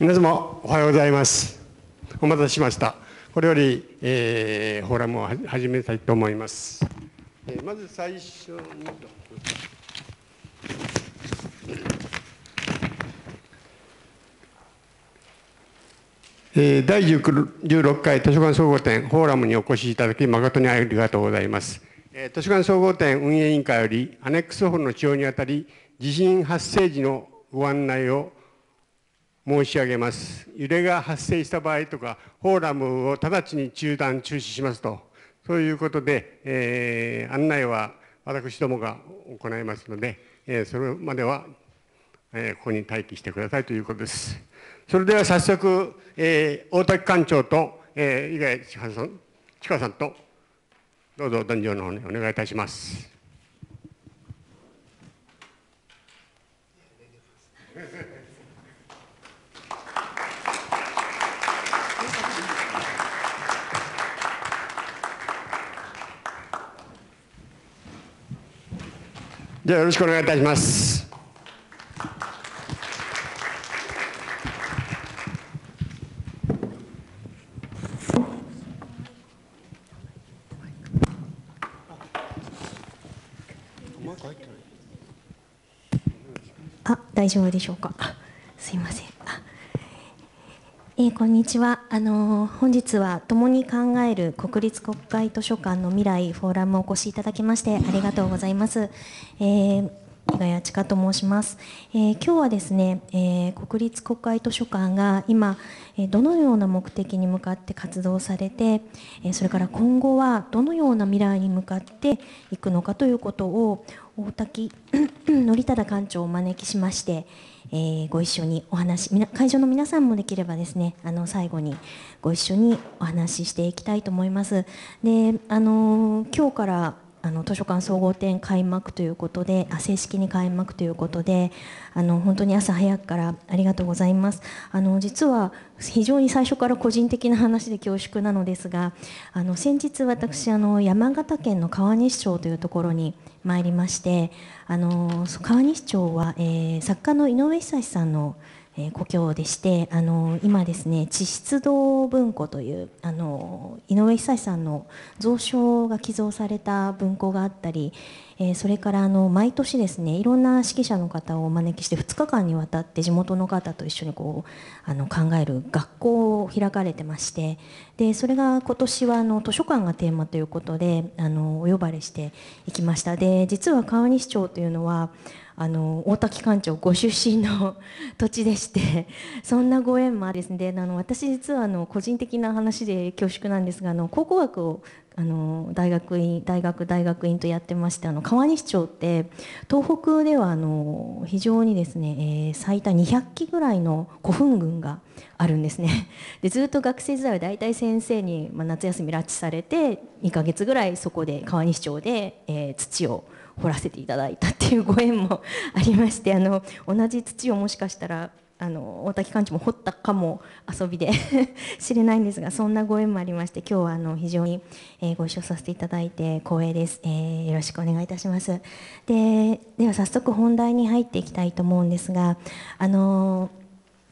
皆様おはようございますお待たせしましたこれより、えー、フォーラムを始めたいと思います、えー、まず最初にえ第16回図書館総合展フォーラムにお越しいただき誠にありがとうございます。え図書館総合展運営委員会よりアネックスホールの使用にあたり地震発生時のご案内を申し上げます揺れが発生した場合とかフォーラムを直ちに中断中止しますとそういうことで、えー、案内は私どもが行いますので、えー、それまでは、えー、ここに待機してくださいということですそれでは早速、えー、大滝館長と、えー、井上千佳さんとどうぞ壇上の方にお願いいたします。じゃあよろしくお願いいたします。あ、大丈夫でしょうか。すいません。えー、こんにちは。あのー、本日は共に考える国立国会図書館の未来フォーラムをお越しいただきましてありがとうございます。えー伊賀谷千佳と申します、えー、今日はですね、えー、国立国会図書館が今、えー、どのような目的に向かって活動されて、えそれから今後はどのような未来に向かっていくのかということを大滝憲忠 館長をお招きしまして、えー、ご一緒にお話会場の皆さんもできればですねあの最後にご一緒にお話ししていきたいと思います。であの今日からあの図書館総合展開幕ということで正式に開幕ということであの本当に朝早くからありがとうございますあの実は非常に最初から個人的な話で恐縮なのですがあの先日私あの山形県の川西町というところに参りましてあの川西町は、えー、作家の井上久さんの「えー、故郷でしてあの今ですね地質堂文庫というあの井上久さんの蔵書が寄贈された文庫があったり、えー、それからあの毎年ですねいろんな指揮者の方をお招きして2日間にわたって地元の方と一緒にこうあの考える学校を開かれてましてでそれが今年はあの図書館がテーマということであのお呼ばれしていきましたで実は川西町というのはあの大滝館長ご出身の土地でしてそんなご縁もあですねあの私実はあの個人的な話で恐縮なんですがあの考古学をあの大学院大学大学院とやってましてあの川西町って東北ではあの非常にですね、えー、最多200基ぐらいの古墳群があるんですねでずっと学生時代は大体先生に、まあ、夏休み拉致されて2ヶ月ぐらいそこで川西町で、えー、土を掘らせていただいたっていうご縁もありましてあの同じ土をもしかしたらあの大滝館長も掘ったかも遊びで 知れないんですがそんなご縁もありまして今日はあの非常に、えー、ご一緒させていただいて光栄です、えー、よろしくお願いいたしますででは早速本題に入っていきたいと思うんですがあの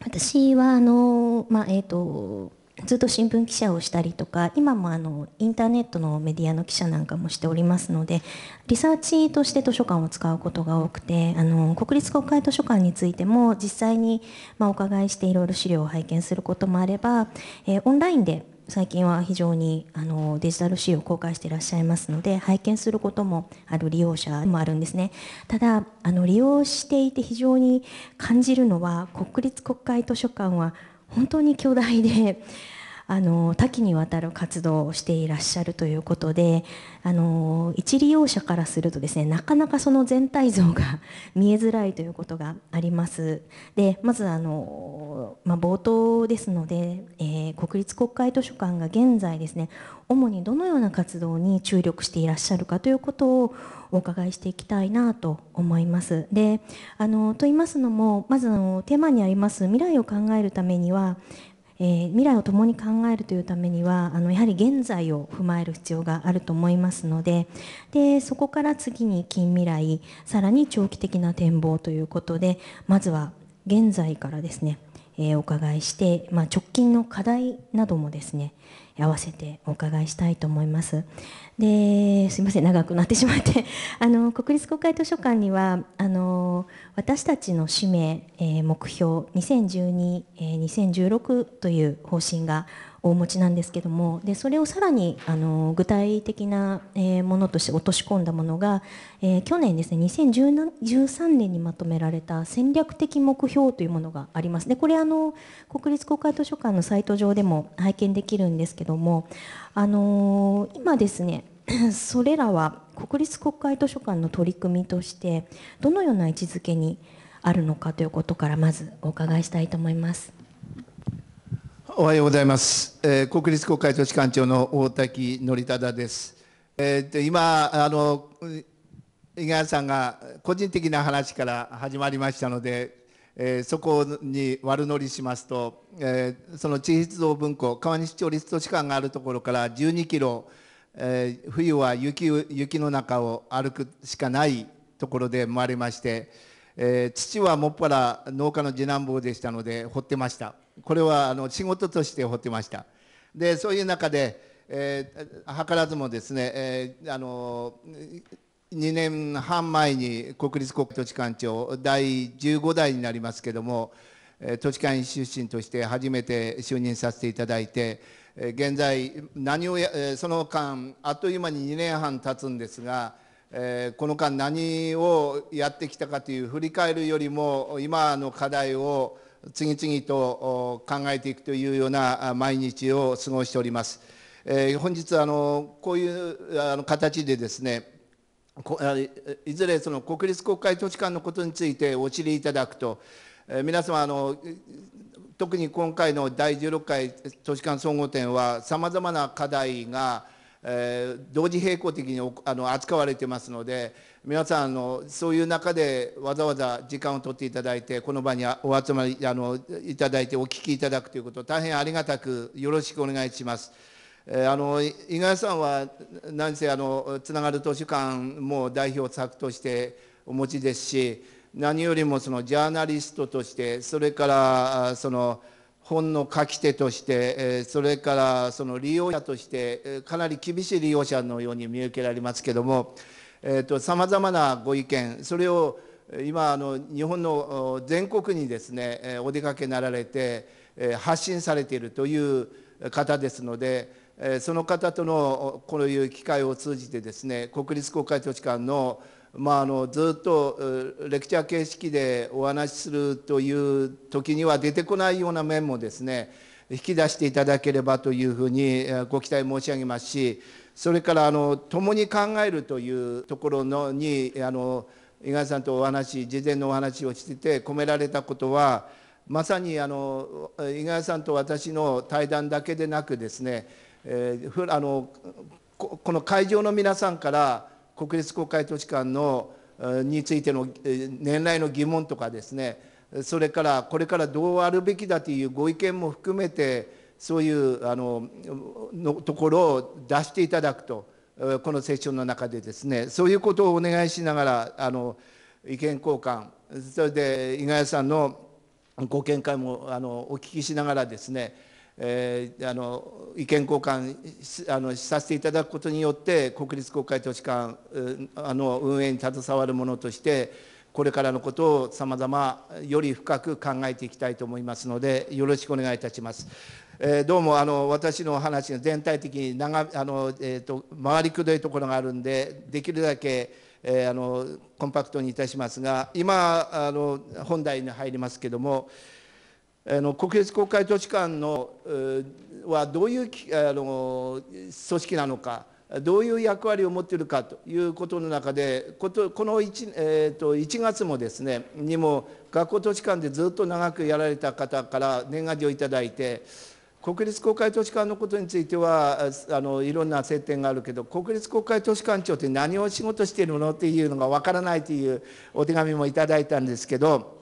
私はあの、まあえーとずっと新聞記者をしたりとか今もあのインターネットのメディアの記者なんかもしておりますのでリサーチとして図書館を使うことが多くてあの国立国会図書館についても実際に、まお伺いしていろいろ資料を拝見することもあれば、えオンラインで最近は非常にあのデジタル資料を公開していらっしゃいますので拝見することもある利用者もあるんですねただあの利用していて非常に感じるのは国立国会図書館は本当に巨大で あの多岐にわたる活動をしていらっしゃるということであの一利用者からするとですねなかなかその全体像が見えづらいということがあります。でまずあの、まあ、冒頭ですので、えー、国立国会図書館が現在ですね主にどのような活動に注力していらっしゃるかということをお伺いしていきたいなと思います。であのと言いますのもまずあのテーマにあります未来を考えるためにはえー、未来を共に考えるというためにはあのやはり現在を踏まえる必要があると思いますのででそこから次に近未来さらに長期的な展望ということでまずは現在からですね、えー、お伺いして、まあ、直近の課題などもですね、合わせてお伺いしたいと思いますですいません長くなってしまって あの国立国会図書館にはあの私たちの使命、えー、目標2012、えー、2016という方針がお持ちなんですけどもでそれをさらにあの具体的な、えものとして落とし込んだものが、えー、去年ですね2013年にまとめられた戦略的目標というものがありますでこれあの国立国会図書館のサイト上でも拝見できるんですけどもあのー、今ですね それらは国立国会図書館の取り組みとしてどのような位置づけにあるのかということからまずお伺いしたいと思います。おはようございます、えー、国立国会図書館長の大滝憲忠です、えー、で今あの井川さんが個人的な話から始まりましたので、えー、そこに悪乗りしますと、えー、その地質道文庫川西町立図書館があるところから12キロ、えー、冬は雪雪の中を歩くしかないところで生まれまして、えー、父はもっぱら農家の次男坊でしたので掘ってました。これはあの仕事として掘ってましたでそういう中で、えー、図らずもですね、えー、あの2年半前に国立国土地館長第15代になりますけども土地館出身として初めて就任させていただいて現在何をやその間あっという間に2年半経つんですがこの間何をやってきたかという振り返るよりも今の課題を次々と考えていくというような毎日を過ごしております。えー、本日あのこういうあの形でですねいずれその国立国会図書館のことについてお知りいただくと、えー、皆様あの特に今回の第16回図書館総合展はさまざまな課題が、えー、同時並行的にあの扱われてますので。皆さんあのそういう中でわざわざ時間を取っていただいてこの場にお集まりあのいただいてお聞きいただくということ大変ありがたくよろしくお願いします。えー、あの井上さんは何せあのつながる図書館も代表作としてお持ちですし何よりもそのジャーナリストとしてそれからその本の書き手としてそれからその利用者としてかなり厳しい利用者のように見受けられますけども。さまざまなご意見それを今あの日本の全国にですねお出かけなられて発信されているという方ですのでその方とのこういう機会を通じてですね国立国会図書館のまあ、あのずっとレクチャー形式でお話しするという時には出てこないような面もですね引き出していただければというふうにご期待申し上げますしそれからあの共に考えるというところのにあの井上さんとお話事前のお話をしてて込められたことはまさにあの井上さんと私の対談だけでなくですね、えー、あのこの会場の皆さんから国立国会図書館のについての年来の疑問とかですねそれからこれからどうあるべきだというご意見も含めてそういうあののところを出していただくとこのセッションの中でですねそういうことをお願いしながらあの意見交換それで伊賀嵐さんのご見解もあのお聞きしながらですね、えー、あの意見交換あのさせていただくことによって国立国会図書館あの運営に携わるものとしてこれからのことをさまざまより深く考えていきたいと思いますのでよろしくお願いいたします。えー、どうもあの私の話が全体的に長あの、えーと、回りくどいところがあるんでできるだけ、えー、あのコンパクトにいたしますが今あの本題に入りますけどもの国立国会図書館の、えー、はどういうあの組織なのか。どういう役割を持っているかということの中でこの 1,、えー、と1月もですねにも学校図書館でずっと長くやられた方から年賀状をいただいて国立公会図書館のことについてはあのいろんな接点があるけど国立公会図書館長って何を仕事しているのっていうのがわからないというお手紙もいただいたんですけど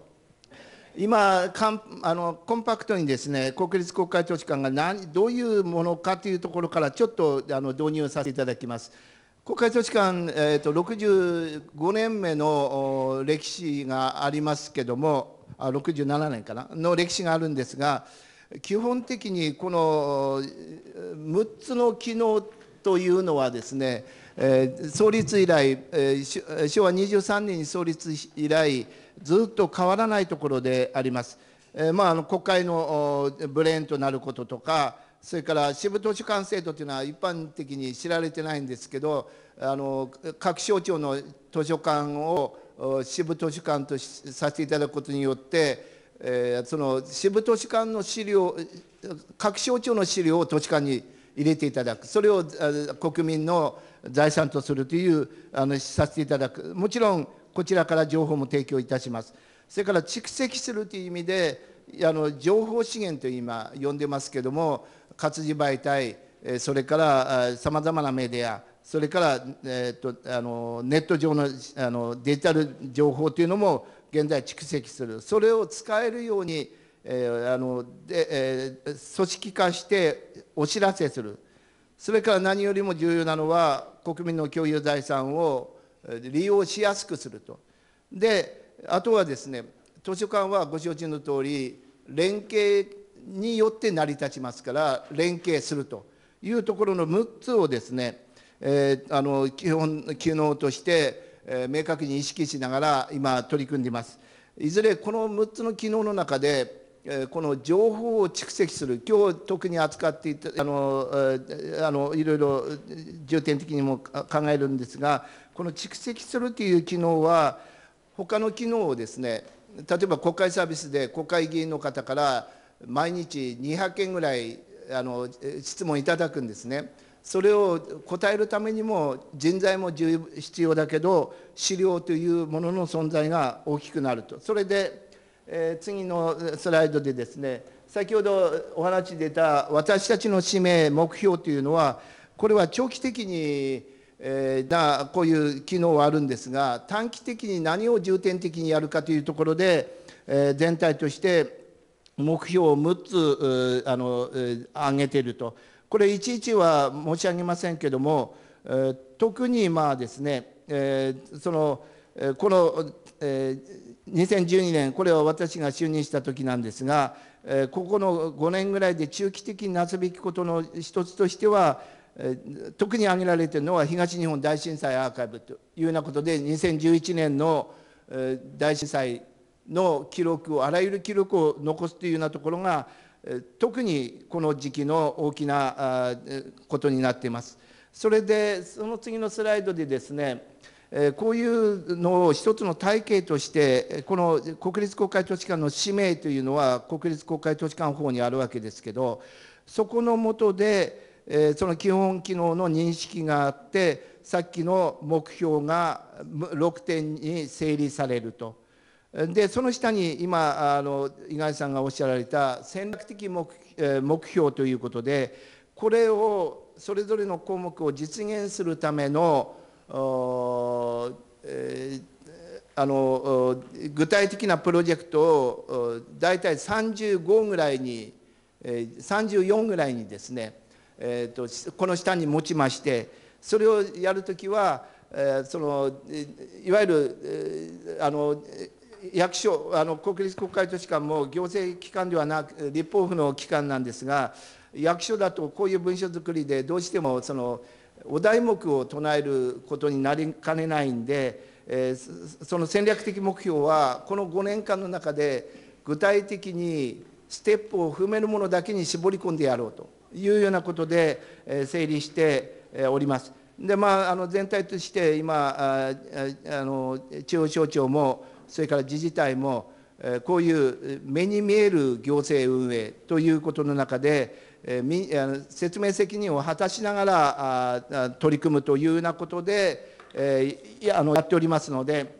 今かんあのコンパクトにですね国立国会図書館が何どういうものかというところからちょっとあの導入させていただきます。国会図書館、えーと、と65年目の歴史がありますけどもあ67年かなの歴史があるんですが基本的にこの6つの機能というのはですね創立以来昭和23年に創立以来ずっと変わらないところであります。まあ、国会のブレーンとなることとかそれから支部図書館制度というのは一般的に知られてないんですけどあの各省庁の図書館を支部図書館とさせていただくことによってえー、その支部都市間の資料各省庁の資料を都市間に入れていただくそれを国民の財産とするというあのさせていただくもちろんこちらから情報も提供いたしますそれから蓄積するという意味であの情報資源と今呼んでますけども活字媒体それからさまざまなメディアそれから、えー、っとあのネット上のあのデジタル情報というのも現在蓄積するそれを使えるように、えー、あのでえー、組織化してお知らせするそれから何よりも重要なのは国民の共有財産を利用しやすくするとであとはですね図書館はご承知の通り連携によって成り立ちますから連携するというところの6つをですね、えー、あの基本機能としてえ明確に意識しながら今取り組んでいます。いずれこの6つの機能の中でこの情報を蓄積する、今日特に扱っていたあのあのいろいろ重点的にも考えるんですが、この蓄積するという機能は、他の機能をですね、例えば国会サービスで国会議員の方から毎日200件ぐらいあの質問いただくんですね。それを答えるためにも人材も必要だけど資料というものの存在が大きくなるとそれで、えー、次のスライドでですね先ほどお話出た私たちの使命目標というのはこれは長期的に、えー、なこういう機能はあるんですが短期的に何を重点的にやるかというところで、えー、全体として目標を6つあのげていると。これいちいちは申し上げませんけれども、えー、特にまあですね、えー、そのこの、えー、2012年これは私が就任した時なんですが、えー、ここの5年ぐらいで中期的になすべきことの一つとしては特に挙げられているのは東日本大震災アーカイブというようなことで2011年の大震災の記録をあらゆる記録を残すというようなところが特にこの時期の大きなことになっています。それでその次のスライドでですねこういうのを一つの体系としてこの国立国会図書館の使命というのは国立国会図書館法にあるわけですけどそこのもとでその基本機能の認識があってさっきの目標が6点に整理されると。でその下に今あの井上さんがおっしゃられた戦略的目目標ということでこれをそれぞれの項目を実現するための,、あの具体的なプロジェクトを大体35ぐらいに34ぐらいにですね、えーと、とこの下に持ちましてそれをやるときは、えー、そのいわゆる、えー、あの役所あの国立国会図書館も行政機関ではなく立法府の機関なんですが役所だとこういう文書作りでどうしてもそのお題目を唱えることになりかねないんで、えー、その戦略的目標はこの5年間の中で具体的にステップを踏めるものだけに絞り込んでやろうというようなことで、えー、整理しております。でまあ、あの全体として今ああの省庁もそれから自治体もこういう目に見える行政運営ということの中で説明責任を果たしながら取り組むというようなことでやっておりますので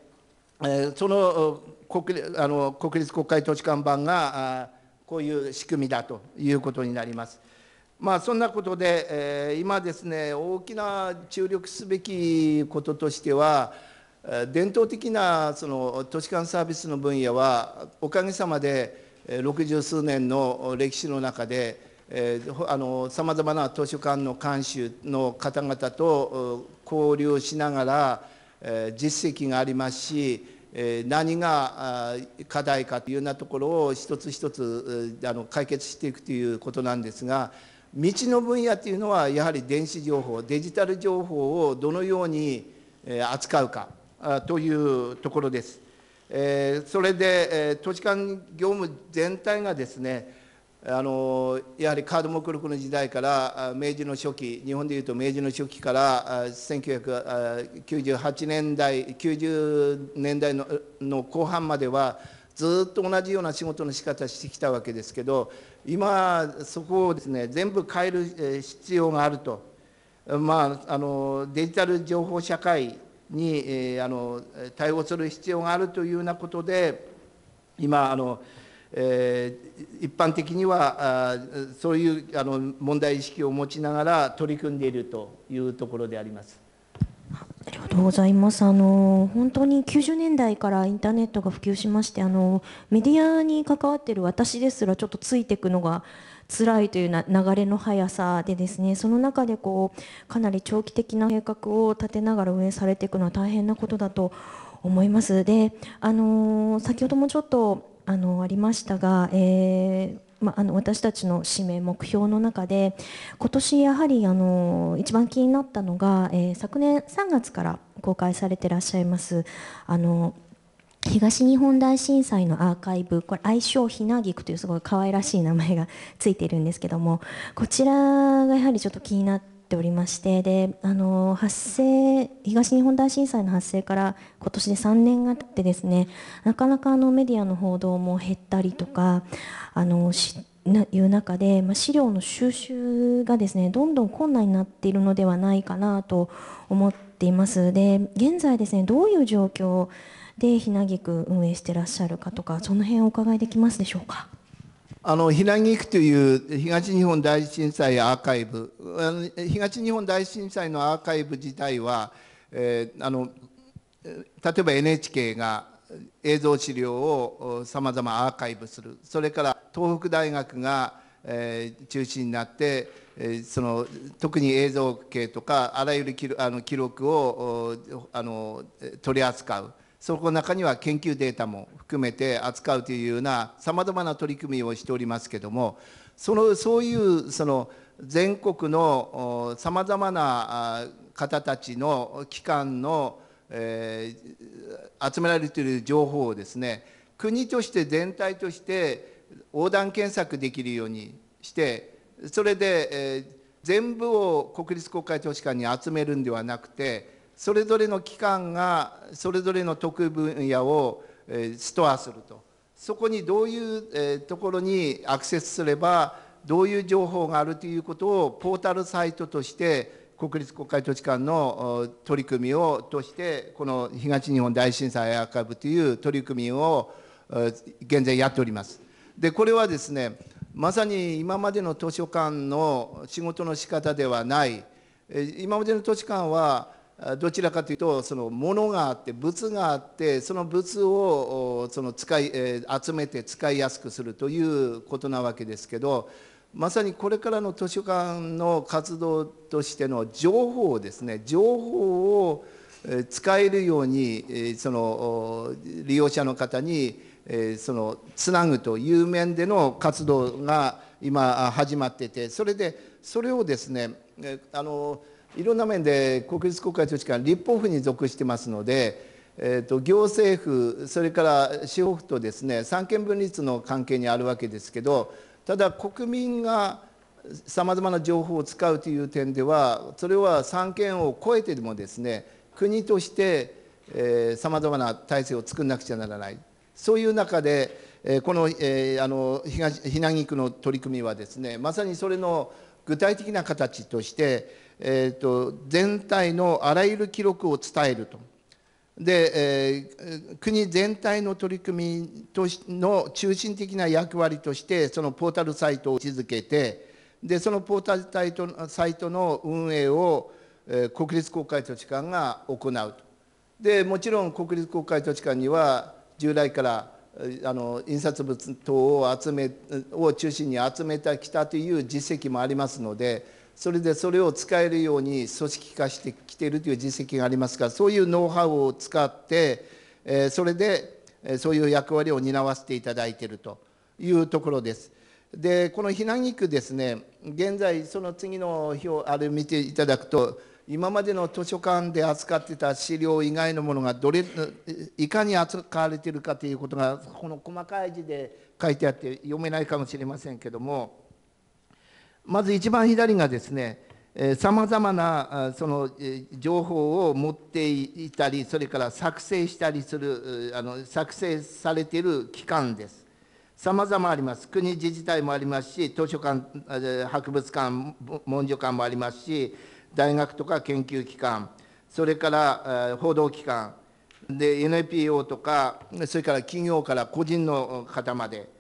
その国立国会図書館版がこういう仕組みだということになります。まあ、そんなことで、え今ですね大きな注力すべきこととしては伝統的なその都市間サービスの分野はおかげさまで60数年の歴史の中でさまざまな図書館の監修の方々と交流しながら実績がありますし何が課題かというようなところを一つ一つあの解決していくということなんですが道の分野というのはやはり電子情報デジタル情報をどのように扱うかというところです。えそれで、え都市間業務全体がですねあのやはりカード目録の時代から明治の初期日本でいうと明治の初期から1998年代90年代のの後半まではずっと同じような仕事の仕方してきたわけですけど今そこをですね全部変える必要があるとまああのデジタル情報社会に、えー、あの対応する必要があるというようなことで今あの、えー、一般的にはあそういうあの問題意識を持ちながら取り組んでいるというところであります。ありがとうございます。あの本当に90年代からインターネットが普及しまして、あのメディアに関わっている私ですらちょっとついていくのが辛いというな流れの速さでですねその中でこうかなり長期的な計画を立てながら運営されていくのは大変なことだと思います。であの先ほどもちょっとあのありましたが、えーまあ、の私たちの使命、目標の中で今年やはりあの一番気になったのが、えー、昨年3月から公開されていらっしゃいますあの東日本大震災のアーカイブこれ愛称ひなぎくというすごい可愛らしい名前がついているんですけどもこちらがやはりちょっと気になっておりましてであの発生東日本大震災の発生から今年で3年が経ってですねなかなかあのメディアの報道も減ったりとかあの知っていう中で、まあ、資料の収集がですねどんどん困難になっているのではないかなと思っていますで現在ですねどういう状況でひなぎく運営してらっしゃるかとかその辺お伺いできますでしょうかあのひなぎくという東日本大震災アーカイブ東日本大震災のアーカイブ自体は、えー、あの例えば NHK が映像資料をさまざまアーカイブするそれから東北大学が、え中心になって、えその特に映像系とかあらゆる記あの記録をあの取り扱うそこの中には研究データも含めて扱うというようなさまざまな取り組みをしておりますけどもそのそういうその全国のさまざまな方たちの機関のえー、集められている情報をですね国として全体として横断検索できるようにしてそれで、えー、全部を国立国会図書館に集めるんではなくてそれぞれの機関がそれぞれの得分野を、えー、ストアするとそこにどういう、えー、ところにアクセスすればどういう情報があるということをポータルサイトとして国立国会図書館の取り組みをとしてこの東日本大震災アーカイブという取り組みを現在やっております。でこれはですねまさに今までの図書館の仕事の仕方ではない今までの図書館はどちらかというとその物があって物があってその物をその使い集めて使いやすくするということなわけですけどまさにこれからの図書館の活動としての情報をですね情報を使えるようにその利用者の方にそのつなぐという面での活動が今始まっててそれでそれをですねあのいろんな面で国立国会図書館立法府に属してますので、えーと、行政府それから司法府とですね三権分立の関係にあるわけですけどただ国民がさまざまな情報を使うという点ではそれは三権を超えてでもですね国としてさまざまな体制を作んなくちゃならないそういう中でこの,、えー、あの東避難区の取り組みはですねまさにそれの具体的な形として、えーと全体のあらゆる記録を伝えると。で、えー、国全体の取り組みとしの中心的な役割としてそのポータルサイトを位置づけてでそのポータルサイトサイトの運営を、えー、国立国会図書館が行うとでもちろん国立国会図書館には従来からあの印刷物等を集めを中心に集めてきたという実績もありますのでそれでそれを使えるように組織化してきているという実績がありますからそういうノウハウを使ってそれでそういう役割を担わせていただいているというところです。でこの避難区ですね現在その次の表あれ見ていただくと今までの図書館で扱ってた資料以外のものがどれいかに扱われているかということがこの細かい字で書いてあって読めないかもしれませんけども。まず一番左がですねさまざまなその情報を持っていたりそれから作成したりするあの作成されている機関です。さまざまあります国自治体もありますし図書館博物館文書館もありますし大学とか研究機関それから報道機関で NPO とかそれから企業から個人の方まで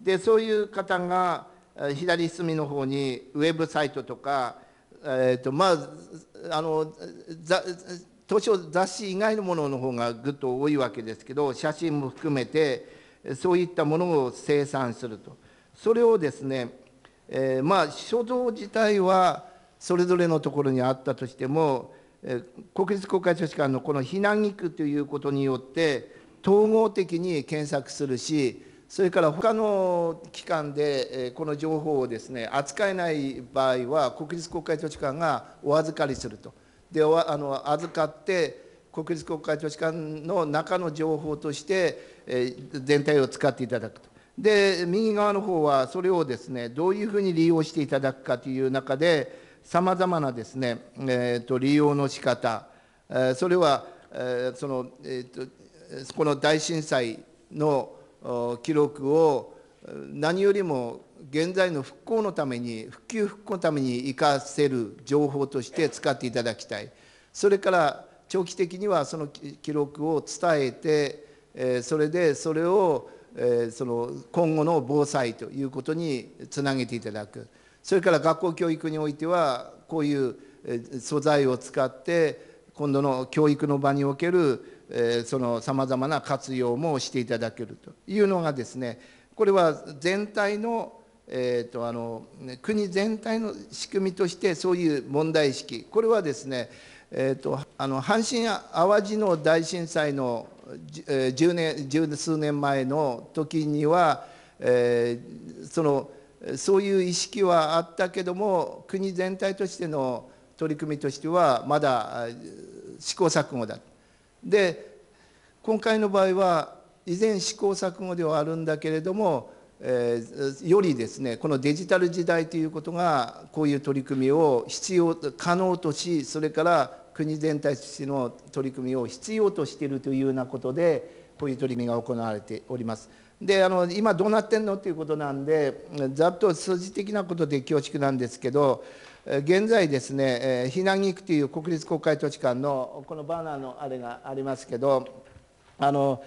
でそういう方が左隅の方にウェブサイトとか、えーとまあ、あの図書雑誌以外のものの方がぐっと多いわけですけど写真も含めてそういったものを生産するとそれをですね、えー、まあ書道自体はそれぞれのところにあったとしても国立国会図書館のこの避難菊ということによって統合的に検索するしそれから他の機関でこの情報をですね扱えない場合は国立国会図書館がお預かりするとであの預かって国立国会図書館の中の情報として全体を使っていただくと。で右側の方はそれをですねどういうふうに利用していただくかという中でさまざまなですね、えーと、利用の仕方、えー、それは、えー、その、えーとこの大震災の記録を何よりも現在の復興のために復旧復興のために生かせる情報として使っていただきたいそれから長期的にはその記録を伝えてそれでそれをその今後の防災ということにつなげていただくそれから学校教育においてはこういう素材を使って今度の教育の場におけるそのさまざまな活用もしていただけるというのがですねこれは全体の,、えー、とあの国全体の仕組みとしてそういう問題意識これはですね、えー、とあの阪神・淡路の大震災の10年十数年前の時には、えー、そのそういう意識はあったけども国全体としての取り組みとしてはまだ試行錯誤だで今回の場合は以前試行錯誤ではあるんだけれども、えー、よりですねこのデジタル時代ということがこういう取り組みを必要可能としそれから国全体としての取り組みを必要としているというようなことでこういう取り組みが行われております。であの今どうなってんのっていうことなんでざっと数字的なことで恐縮なんですけど現在ですね避難菊という国立国会土地館のこのバナーのあれがありますけどあの、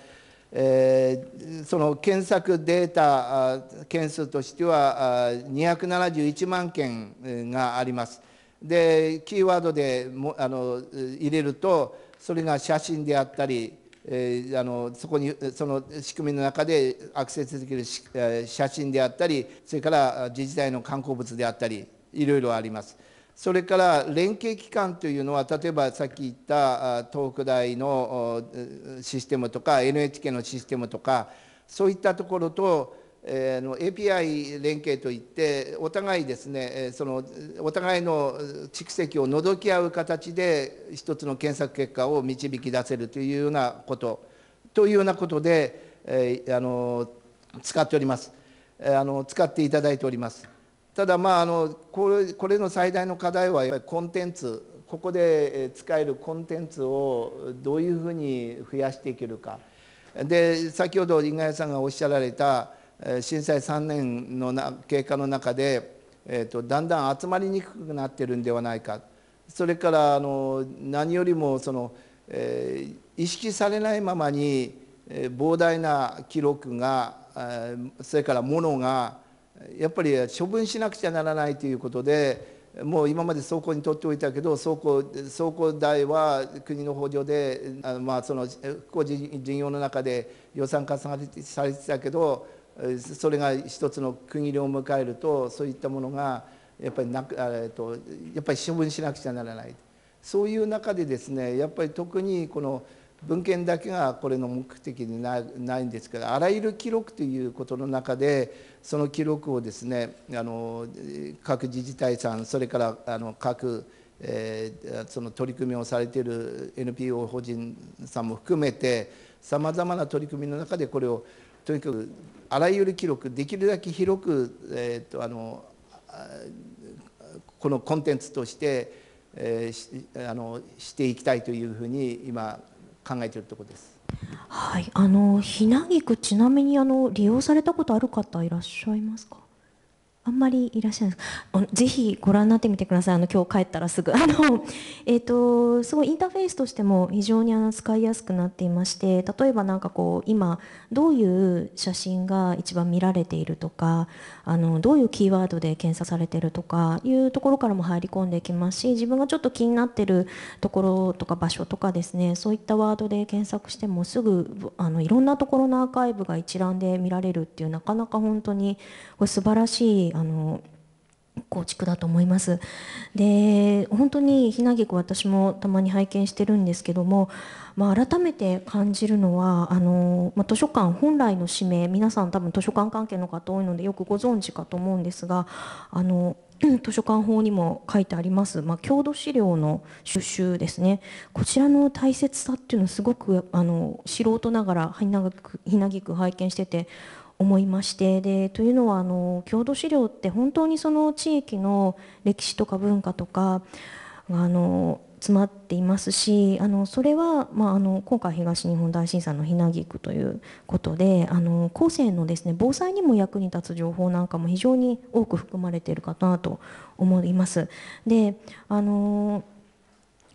えー、その検索データ件数としては271万件があります。でキーワードでもあの入れるとそれが写真であったり、えー、あのそこにその仕組みの中でアクセスできる写真であったりそれから自治体の観光物であったりいろいろあります。それから連携機関というのは例えばさっき言った東北大のシステムとか NHK のシステムとかそういったところと、えー、API 連携といってお互いですねそのお互いの蓄積を除き合う形で一つの検索結果を導き出せるというようなことというようなことで、えー、あの使っておりますあの使っていただいております。ただまああのこれこれの最大の課題はやっぱりコンテンツここで使えるコンテンツをどういうふうに増やしていけるかで先ほど伊賀さんがおっしゃられた震災3年のな経過の中で、えーと、だんだん集まりにくくなってるんではないかそれからあの何よりもその、えー、意識されないままに、えー、膨大な記録が、えー、それからものがやっぱり処分しなくちゃならないということでもう今まで倉庫に取っておいたけど倉庫倉庫代は国の補助であの、まあ、その復興事業の中で予算化されてされてたけどそれが一つの区切りを迎えるとそういったものがやっぱりなえっとやっぱり処分しなくちゃならないそういう中でですねやっぱり特にこの文献だけがこれの目的にないんですけどあらゆる記録ということの中でその記録をですねあの各自治体さんそれからあの各、えー、その取り組みをされている NPO 法人さんも含めてさまざまな取り組みの中でこれをとにかくあらゆる記録できるだけ広く、えーと、あのこのコンテンツとして、えー、しあのしていきたいというふうに今考えているところです。はい、あのひなぎくちなみにあの利用されたことある方いらっしゃいますか。あんまりいらっしゃるんですぜひご覧になってみてくださいあの今日帰ったらすぐ あの、えーと、すごいインターフェースとしても非常にあの使いやすくなっていまして例えば何かこう今どういう写真が一番見られているとかあのどういうキーワードで検査されてるとかいうところからも入り込んでいきますし自分がちょっと気になってるところとか場所とかですねそういったワードで検索してもすぐあのいろんなところのアーカイブが一覧で見られるっていうなかなか本当にこれ素晴らしいあの構築だと思いますで本当にひなぎく私もたまに拝見してるんですけども、まあ、改めて感じるのはあの、まあ、図書館本来の使命皆さん多分図書館関係の方多いのでよくご存知かと思うんですがあの 図書館法にも書いてあります、まあ、郷土資料の収集ですねこちらの大切さっていうのはすごくあの素人ながらひなぎく拝見してて思いましてでというのはあの郷土資料って本当にその地域の歴史とか文化とかあの詰まっていますしあのそれは、まあ、あの今回東日本大震災のひなぎくということであの後世のですね防災にも役に立つ情報なんかも非常に多く含まれているかなと思います。であの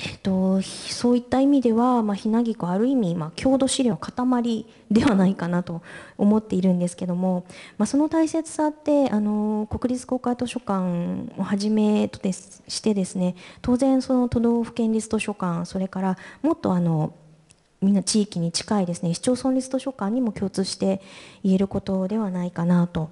えっと、そういった意味では、まあ、ひなぎこある意味、まあ、郷土資料塊ではないかなと思っているんですけども、まあ、その大切さってあの国立公開図書館をはじめとですしてですね当然その都道府県立図書館それからもっとあのみんな地域に近いですね市町村立図書館にも共通して言えることではないかなと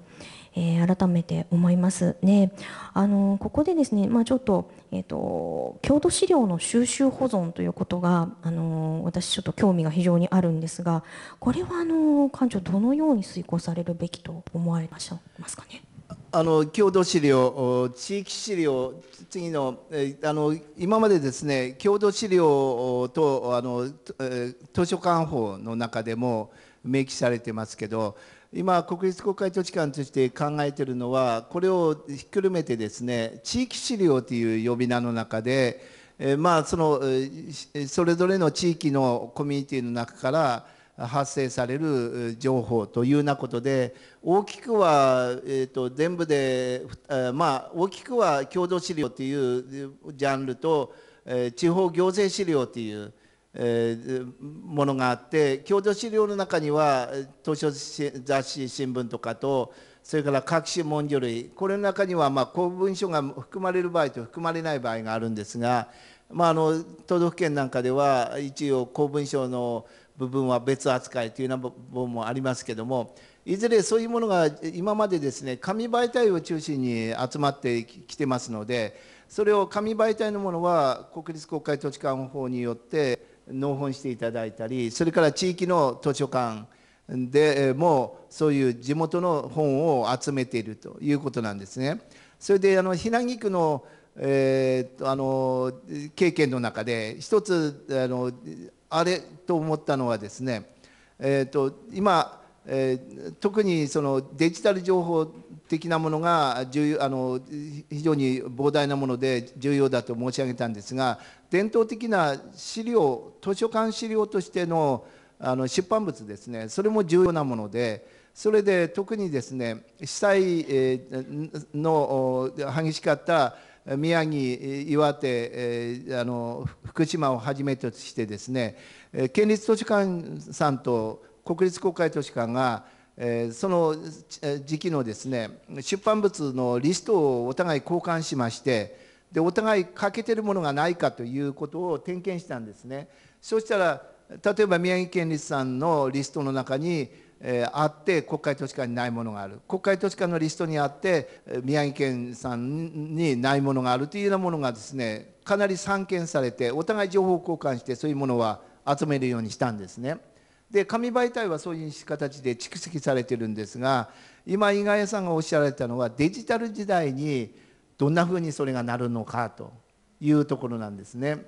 えー、改めて思いますね。あのここでですね、まあ、ちょっと,、えーと、郷土資料の収集保存ということがあの私ちょっと興味が非常にあるんですがこれはあの館長どのように遂行されるべきと思われまますかね。あの郷土資料、地域資料、次のあの今までですね郷土資料とあの図書館法の中でも明記されてますけど今、国立国会図書館として考えているのは、これをひっくるめてですね、地域資料という呼び名の中で、えまあ、その、それぞれの地域のコミュニティの中から、発生される情報というようなことで大きくは、えー、と全部で、えまあ大きくは共同資料というジャンルと、え地方行政資料というえー、ものがあって共同資料の中には図書雑誌新聞とかとそれから各種文書類これの中にはまあ公文書が含まれる場合と含まれない場合があるんですが、まあ、あの都道府県なんかでは一応公文書の部分は別扱いというような部もありますけどもいずれそういうものが今までですね紙媒体を中心に集まってきてますのでそれを紙媒体のものは国立国会土地館法によって納本していただいたりそれから地域の図書館でもそういう地元の本を集めているということなんですね。それであの平木区の,、えー、あの経験の中で一つあのあれと思ったのはですね、えーと、今、えー、特にそのデジタル情報的なものが重あの非常に膨大なもので重要だと申し上げたんですが伝統的な資料図書館資料としてのあの出版物ですねそれも重要なものでそれで特にですね被災の激しかった宮城岩手あの福島をはじめとしてですね県立図書館さんと国立国会図書館がその時期のですね出版物のリストをお互い交換しましてでお互い欠けてるものがないかということを点検したんですねそしたら例えば宮城県立さんのリストの中に、えー、あって国会図書館にないものがある国会図書館のリストにあって宮城県さんにないものがあるというようなものがですねかなり散見されてお互い情報交換してそういうものは集めるようにしたんですね。で紙媒体はそういう形で蓄積されてるんですが今井上谷さんがおっしゃられたのはデジタル時代にどんなふうにそれがなるのかというところなんですね。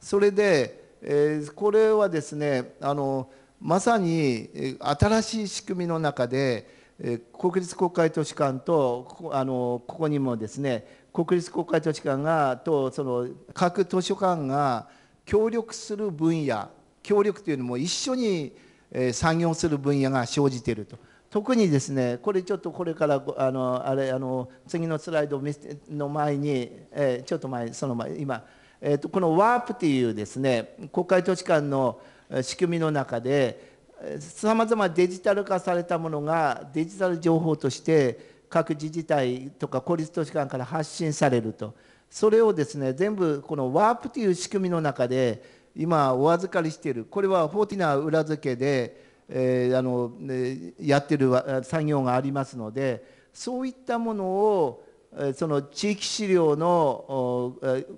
それで、えー、これはですねあのまさに新しい仕組みの中で、えー、国立国会図書館とあのここにもですね国立国会図書館がとその各図書館が協力する分野協力というのも一緒に、えー、産業する分野が生じていると。特にですねこれちょっとこれからあのあれあの次のスライドの前に、えー、ちょっと前その前今、えーと、このワープっていうですね国会図書館の仕組みの中でさまざまデジタル化されたものがデジタル情報として各自治体とか公立図書館から発信されるとそれをですね全部このワープという仕組みの中で今お預かりしているこれはフォーティナー裏付けでえー、あのやってる作業がありますのでそういったものをその地域資料の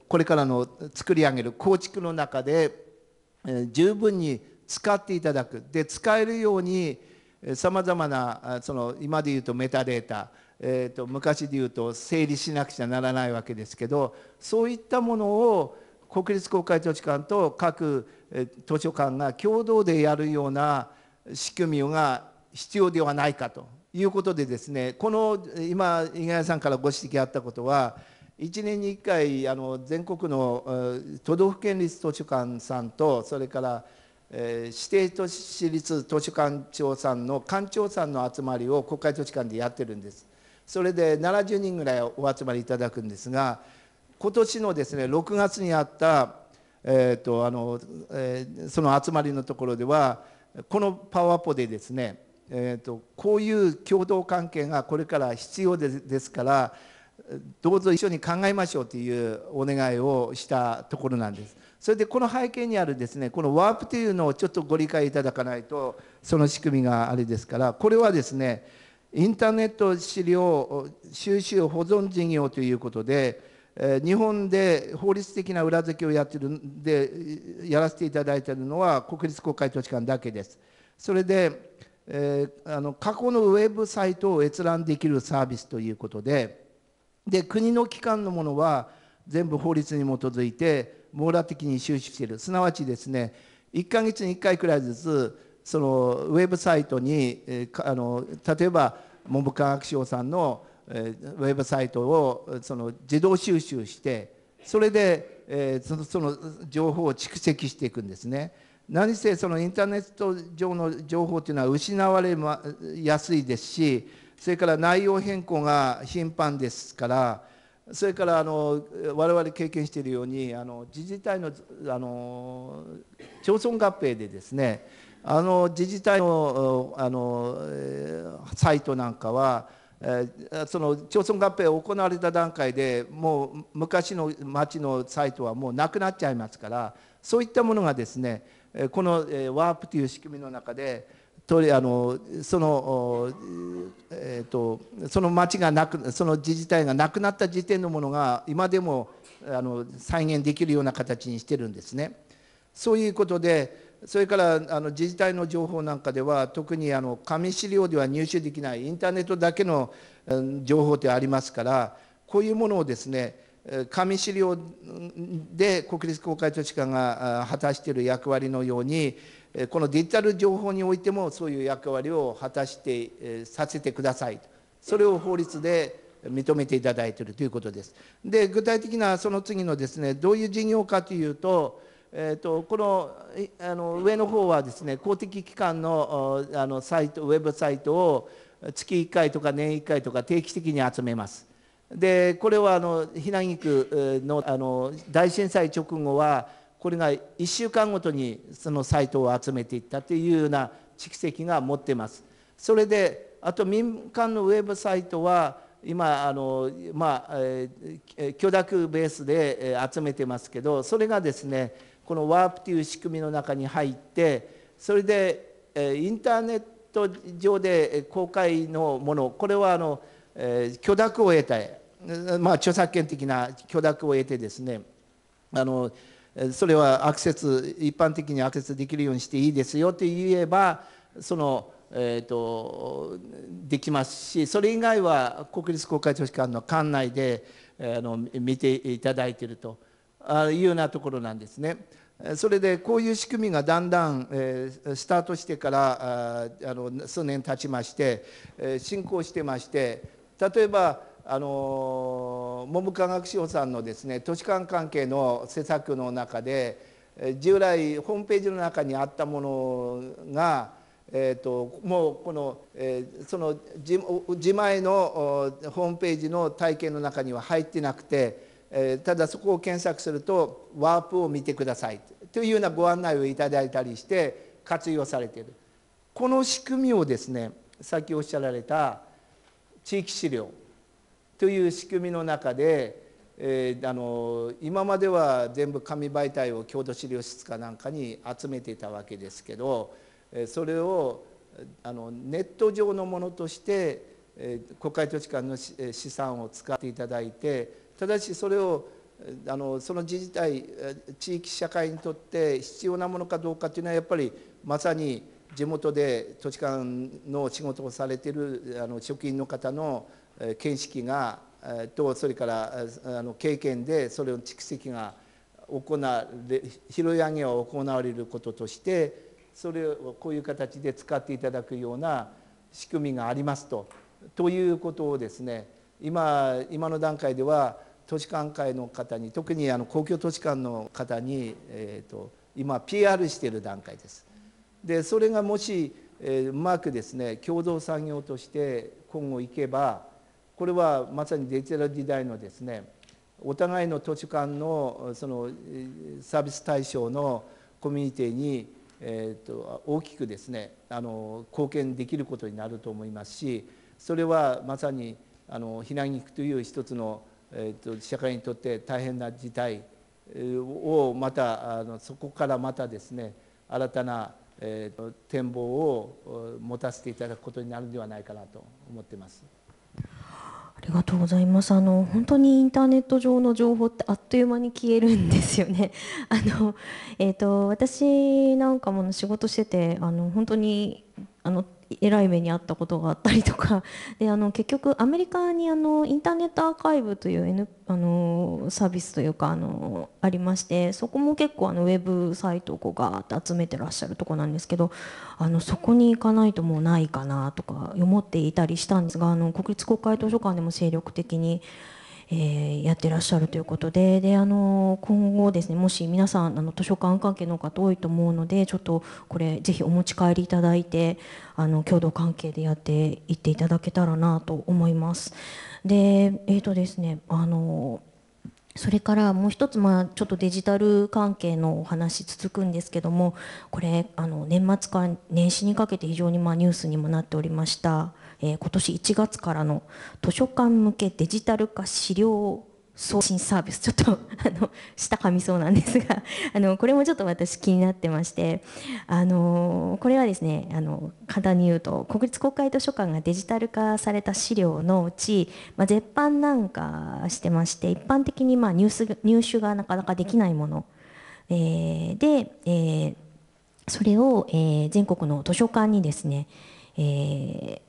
これからの作り上げる構築の中で十分に使っていただくで使えるようにさまざまなその今で言うとメタデータ、えー、と昔で言うと整理しなくちゃならないわけですけどそういったものを国立公開図書館と各図書館が共同でやるような仕組みが必要ではないかということでですねこの今井上さんからご指摘あったことは1年に1回あの全国の都道府県立図書館さんとそれから指定都市立図書館長さんの館長さんの集まりを国会図書館でやってるんです。それで70人ぐらいお集まりいただくんですが今年のですね6月にあった、えーとあのえー、その集まりのところではこのパワーポでですね、えーと、こういう共同関係がこれから必要ですからどうぞ一緒に考えましょうというお願いをしたところなんです。それでこの背景にあるですねこのワープというのをちょっとご理解いただかないとその仕組みがあれですからこれはですねインターネット資料収集保存事業ということでえ日本で法律的な裏付けをやってるでやらせていただいているのは国立国会図書館だけです。それで、えー、あの過去のウェブサイトを閲覧できるサービスということでで国の機関のものは全部法律に基づいて網羅的に収集しているすなわちですね1ヶ月に1回くらいずつそのウェブサイトに、えー、あの例えば文部科学省さんのウェブサイトをその自動収集してそれで、えそのその情報を蓄積していくんですね。何せそのインターネット上の情報というのは失われやすいですしそれから内容変更が頻繁ですからそれからあの我々経験しているようにあの自治体のあの町村合併でですねあの自治体のあのサイトなんかはその町村合併を行われた段階でもう昔の町のサイトはもうなくなっちゃいますからそういったものがですねこのワープという仕組みの中でとりあのその,、えと、その町がなくその自治体がなくなった時点のものが今でもあの再現できるような形にしてるんですね。そういうことでそれからあの自治体の情報なんかでは特にあの紙資料では入手できないインターネットだけの情報ってありますからこういうものをですね紙資料で国立公開図書館が果たしている役割のようにこのデジタル情報においてもそういう役割を果たしてさせてくださいと、それを法律で認めていただいているということです。で具体的なその次のですねどういう事業かというとえーと、このあの上の方はですね公的機関のあのサイトウェブサイトを月1回とか年1回とか定期的に集めます。でこれはあの避難区のあの大震災直後はこれが1週間ごとにそのサイトを集めていったというような蓄積が持ってます。それであと民間のウェブサイトは今あの、まあえー、許諾ベースで集めてますけどそれがですねこのワープという仕組みの中に入ってそれでインターネット上で公開のものこれはあの許諾を得たまあ著作権的な許諾を得てですねあのそれはアクセス一般的にアクセスできるようにしていいですよと言えばそのえーと、できますしそれ以外は国立国会図書館の館内であの見ていただいているというようなところなんですね。それでこういう仕組みがだんだんスタートしてからあの数年経ちまして進行してまして例えばあの文部科学省さんのですね都市間関係の施策の中で従来ホームページの中にあったものが、えーと、もうこの,、えー、その自前のホームページの体験の中には入ってなくて。えただそこを検索するとワープを見てくださいというようなご案内をいただいたりして活用されているこの仕組みをですねさっきおっしゃられた地域資料という仕組みの中で、えー、あの今までは全部紙媒体を郷土資料室かなんかに集めていたわけですけどそれをあのネット上のものとして国会図書館の資産を使っていただいてただしそれをあのその自治体地域社会にとって必要なものかどうかというのはやっぱりまさに地元で土地勘の仕事をされてるあの職員の方の見識がとそれからあの経験でそれの蓄積が行われ拾い上げを行われることとしてそれをこういう形で使っていただくような仕組みがありますとということをですね今今の段階では都市館会の方に特にあの公共図書館の方に、えーと、今 PR している段階です。でそれがもし、えー、うまくですね共同産業として今後いけばこれはまさにデジタル時代のですねお互いの図書館のそのサービス対象のコミュニティに、えーと、大きくですねあの貢献できることになると思いますしそれはまさにあのひなぎくという一つのえーと、社会にとって大変な事態をまたあのそこからまたですね新たな、えーと、展望を持たせていただくことになるんではないかなと思ってます。ありがとうございますあの本当にインターネット上の情報ってあっという間に消えるんですよね。あのえーと私なんかも仕事しててあの本当にあのえらい目にあったことがあったりとかであの結局アメリカにあのインターネットアーカイブという、N、あのサービスというかあのありましてそこも結構あのウェブサイトをこうガーッて集めてらっしゃるとこなんですけどあのそこに行かないともうないかなとか思っていたりしたんですがあの国立国会図書館でも精力的に。えー、やってらっしゃるということでであの今後ですねもし皆さんあの図書館関係の方多いと思うのでちょっとこれぜひお持ち帰りいただいてあの共同関係でやっていっていただけたらなと思います。でえーとですね、あのそれからもう一つ、まあ、ちょっとデジタル関係のお話続くんですけどもこれあの年末から年始にかけて非常にまニュースにもなっておりましたえー、今年1月からの図書館向けデジタル化資料送信サービス ちょっとあのかみそうなんですが あのこれもちょっと私気になってましてあのこれはですねあの簡単に言うと国立国会図書館がデジタル化された資料のうち、まあ、絶版なんかしてまして一般的にまあ入手入手がなかなかできないもの、えー、で、えー、それを、えー、全国の図書館にですね、えー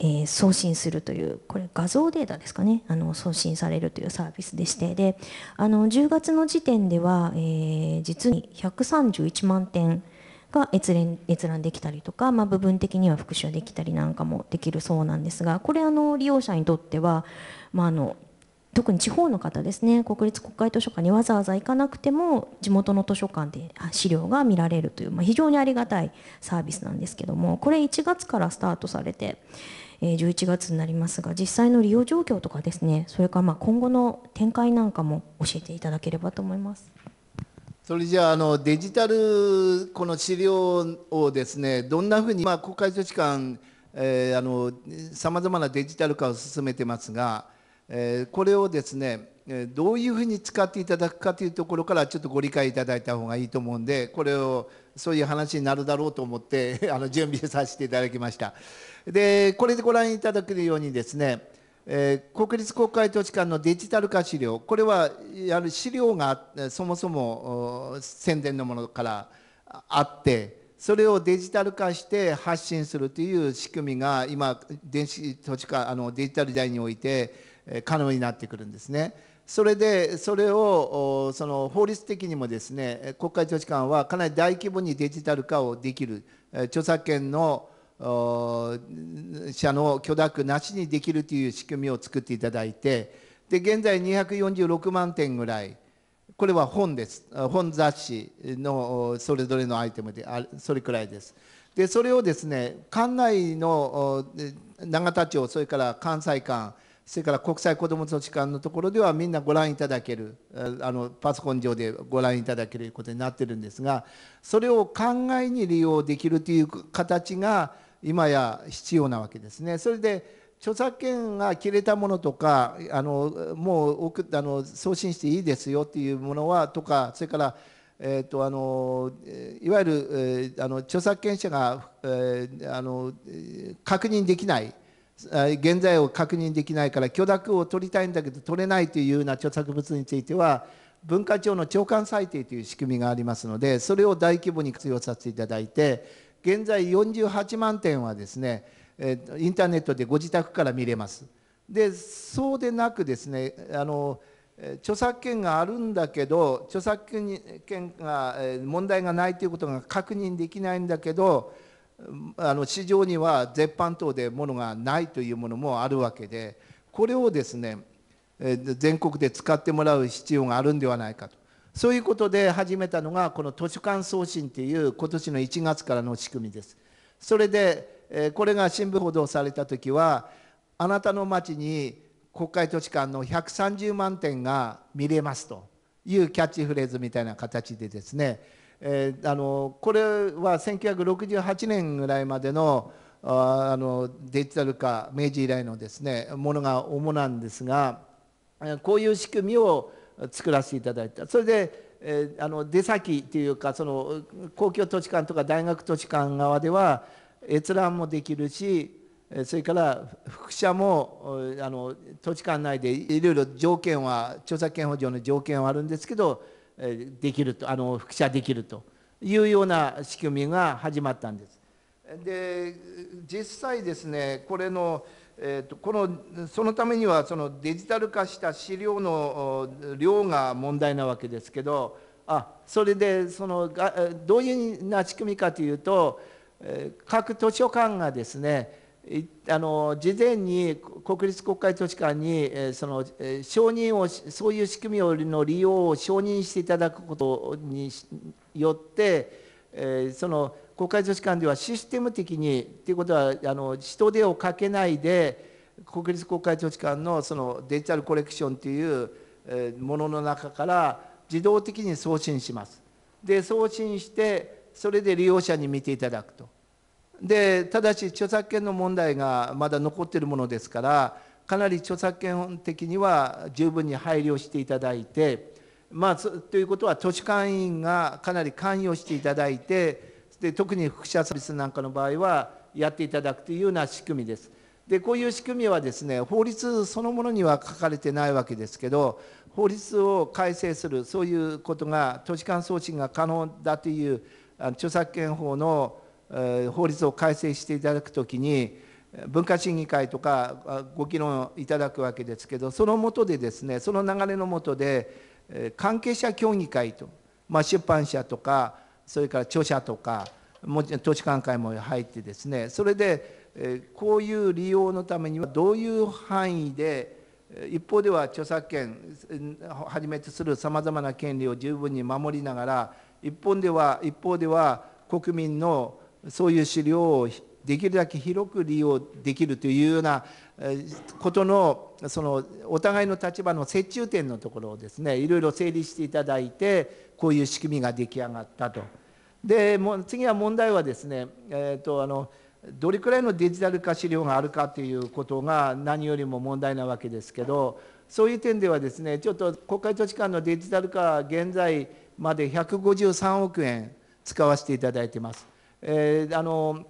えー、送信するというこれ画像データですかねあの送信されるというサービスでしてであの10月の時点では、えー、実に131万点が閲覧閲覧できたりとか、まあ、部分的には復習できたりなんかもできるそうなんですがこれあの利用者にとっては、まあ、あの特に地方の方ですね国立国会図書館にわざわざ行かなくても地元の図書館で資料が見られるという、まあ、非常にありがたいサービスなんですけどもこれ1月からスタートされて。え11月になりますが実際の利用状況とかですねそれからま今後の展開なんかも教えていただければと思います。それじゃあのデジタルこの資料をですねどんなふうに、まあ、国会図書館さまざまなデジタル化を進めてますが、えー、これをですねどういうふうに使っていただくかというところからちょっとご理解いただいた方がいいと思うんでこれをそういう話になるだろうと思って あの準備させていただきましたでこれでご覧いただけるようにですね、えー、国立国会図書館のデジタル化資料これはやる資料がそもそも宣伝のものからあってそれをデジタル化して発信するという仕組みが今電子図書館あのデジタル時代において可能になってくるんですね。それでそれをその法律的にもですね国会図書館はかなり大規模にデジタル化をできる著作権の社の許諾なしにできるという仕組みを作っていただいてで現在246万点ぐらいこれは本です本雑誌のそれぞれのアイテムでそれくらいです。でそれをですね館内の永田町それから関西館それから国際子ども図書館のところではみんなご覧いただけるあのパソコン上でご覧いただけることになってるんですがそれを考えに利用できるという形が今や必要なわけですね。それで著作権が切れたものとかあのもう送あの送信していいですよっていうものはとかそれから、えーと、とあのいわゆる、えー、あの著作権者が、えー、あの確認できない。現在を確認できないから許諾を取りたいんだけど取れないというような著作物については文化庁の長官裁定という仕組みがありますのでそれを大規模に活用させていただいて現在48万点はですねインターネットでご自宅から見れます。でそうでなくですねあの著作権があるんだけど著作権が問題がないということが確認できないんだけどあの市場には絶版等でものがないというものもあるわけでこれをですね全国で使ってもらう必要があるんではないかとそういうことで始めたのがこの図書館送信という今年の1月からの仕組みです。それでこれが新聞報道された時はあなたの町に国会図書館の130万点が見れますというキャッチフレーズみたいな形でですねえー、あのこれは1968年ぐらいまでのあのデジタル化明治以来のですねものが主なんですがこういう仕組みを作らせていただいたそれで、えー、あの出先というかその公共土地館とか大学土地館側では閲覧もできるしそれから副社もあの土地間内でいろいろ条件は著作権法上の条件はあるんですけどできるとあの複写できるというような仕組みが始まったんです。で実際ですねこれの、えーと、このそのためにはそのデジタル化した資料の量が問題なわけですけどあそれでそのがどういうな仕組みかというと各図書館がですねあの事前に国立国会図書館にその承認をそういう仕組みの利用を承認していただくことによってその国会図書館ではシステム的にということはあの人手をかけないで国立国会図書館のそのデジタルコレクションというものの中から自動的に送信します。で送信してそれで利用者に見ていただくと。でただし著作権の問題がまだ残っているものですからかなり著作権的には十分に配慮していただいてまあということは都市会員がかなり関与していただいてで特に副社サービスなんかの場合はやっていただくというような仕組みです。でこういう仕組みはですね法律そのものには書かれてないわけですけど法律を改正するそういうことが都市間送信が可能だという著作権法の法律を改正していただくときに文化審議会とかご議論いただくわけですけどそのもとでですねその流れのもとで関係者協議会と、まあ、出版社とかそれから著者とかもちろん投資官会も入ってですねそれでこういう利用のためにはどういう範囲で一方では著作権はじめとするさまざまな権利を十分に守りながら一方では一方では国民のそういう資料をできるだけ広く利用できるというようなことのそのお互いの立場の折衷点のところをですねいろいろ整理していただいてこういう仕組みが出来上がったと。でも次は問題はですね、えーと、あのどれくらいのデジタル化資料があるかということが何よりも問題なわけですけどそういう点ではですねちょっと国会図書館のデジタル化現在まで153億円使わせていただいてます。えー、あの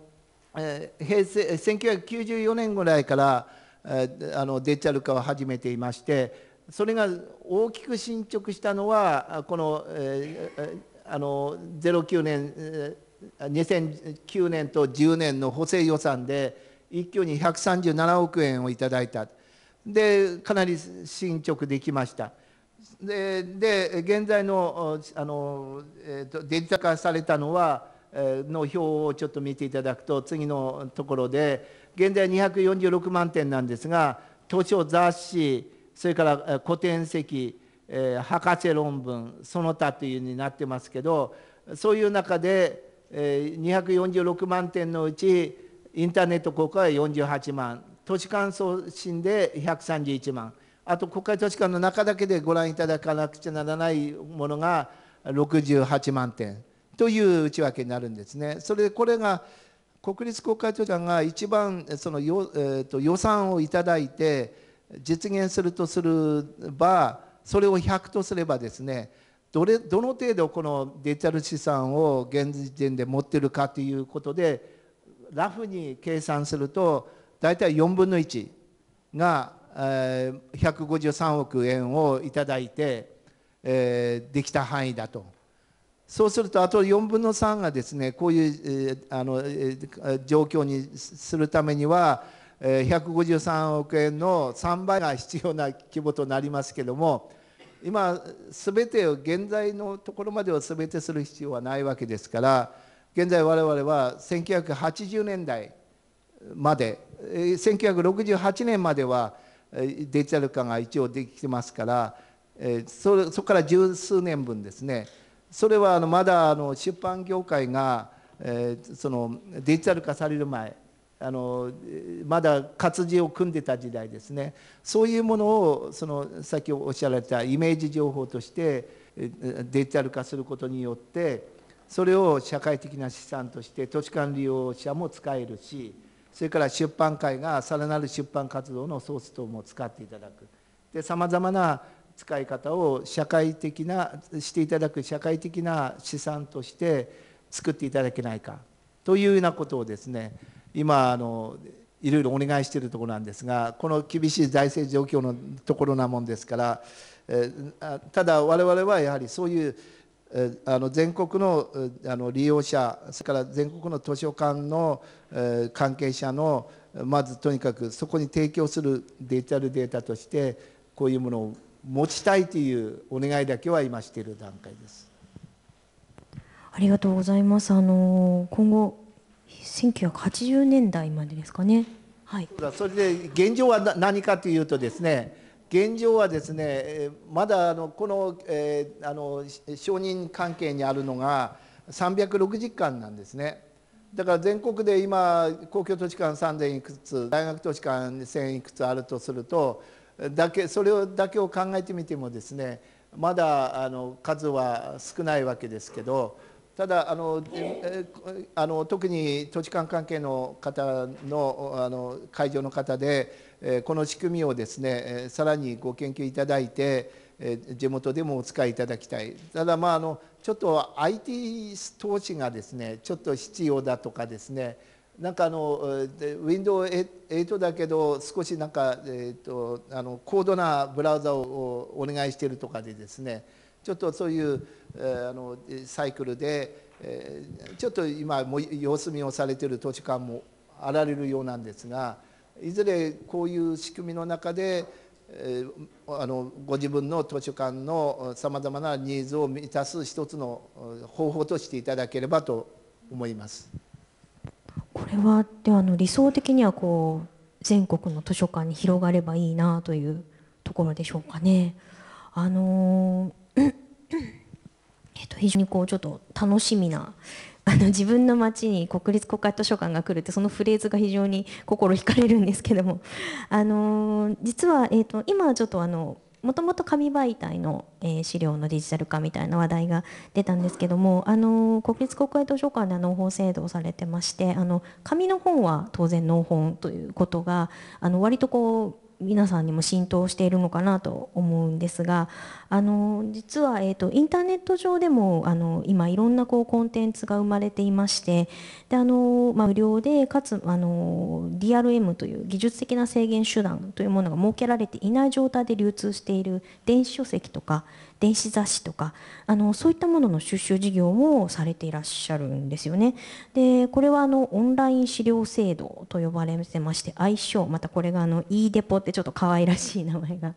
平成1994年ぐらいからあのデジタル化を始めていましてそれが大きく進捗したのはこの,、えー、あの09年2009年と10年の補正予算で一挙に137億円をいただいたでかなり進捗できました。でで現在のあの、えーとデジタル化されたのはの表をちょっと見ていただくと次のところで現在246万点なんですが図書雑誌それから古典籍、え博士論文その他というになってますけどそういう中で、え246万点のうちインターネット公開は48万都市間送信で131万あと国会図書館の中だけでご覧いただかなくちゃならないものが68万点という内訳になるんですね。それでこれが国立国会図書館が一番そのよ、えー、と予算をいただいて実現するとすればそれを100とすればですねどれどの程度このデジタル資産を現時点で持ってるかということでラフに計算すると大体4分の1が153億円をいただいて、えー、できた範囲だと。そうするとあと4分の3がですねこういう、あの状況にするためには153億円の3倍が必要な規模となりますけども今全てを現在のところまです全てする必要はないわけですから現在我々は1980年代まで1968年まではデジタル化が一応できてますからそこから十数年分ですねそれはあのまだあの出版業界が、えー、そのデジタル化される前あのまだ活字を組んでた時代ですねそういうものをそのさっきおっしゃられたイメージ情報としてデジタル化することによってそれを社会的な資産として土地間利用者も使えるしそれから出版界がさらなる出版活動のソース等も使っていただくでさまざまな使い方を社会的なしていただく社会的な資産として作っていただけないかというようなことをですね今あのいろいろお願いしているところなんですがこの厳しい財政状況のところなもんですから、えただ我々はやはりそういう、えあの全国のあの利用者それから全国の図書館の、え関係者のまずとにかくそこに提供するデジタルデータとしてこういうものを持ちたいというお願いだけは今している段階です。ありがとうございます。あの今後1980年代までですかね。はい。それで現状は何かというとですね、現状はですね、まだあのこの、えー、あの承認関係にあるのが360巻なんですね。だから全国で今公共図書館3,000いくつ大学図書館1,000いくつあるとするとだけそれをだけを考えてみてもですねまだあの数は少ないわけですけどただあのあの特に土地勘関係の方のあの会場の方でこの仕組みをですねさらにご研究いただいて地元でもお使いいただきたいただまああのちょっと IT 投資がですねちょっと必要だとかですねなんかあの Windows8 だけど少しなんか、えーと、あの高度なブラウザをお願いしてるとかでですねちょっとそういう、えー、あのサイクルで、えー、ちょっと今も様子見をされてる土地勘もあられるようなんですがいずれこういう仕組みの中で、えー、あのご自分の図書館のさまざまなニーズを満たす一つの方法としていただければと思います。これはではあの理想的にはこう全国の図書館に広がればいいなというところでしょうかね。あのえっと、非常にこうちょっと楽しみなあの自分の町に国立国会図書館が来るってそのフレーズが非常に心惹かれるんですけども、あの実は、えっと、今はちょっとあのもともと紙媒体の、えー、資料のデジタル化みたいな話題が出たんですけどもあの国立国会図書館では納本制度をされてましてあの紙の本は当然納本ということがあの割とこう皆さんにも浸透しているのかなと思うんですがあの実は、えーと、インターネット上でもあの今いろんなこうコンテンツが生まれていましてであの、まあ、無料でかつあの DRM という技術的な制限手段というものが設けられていない状態で流通している電子書籍とか電子雑誌とかあのそういったものの収集事業もされていらっしゃるんですよね。でこれはあのオンライン資料制度と呼ばれてまして愛称またこれがあの e デポってちょっと可愛らしい名前が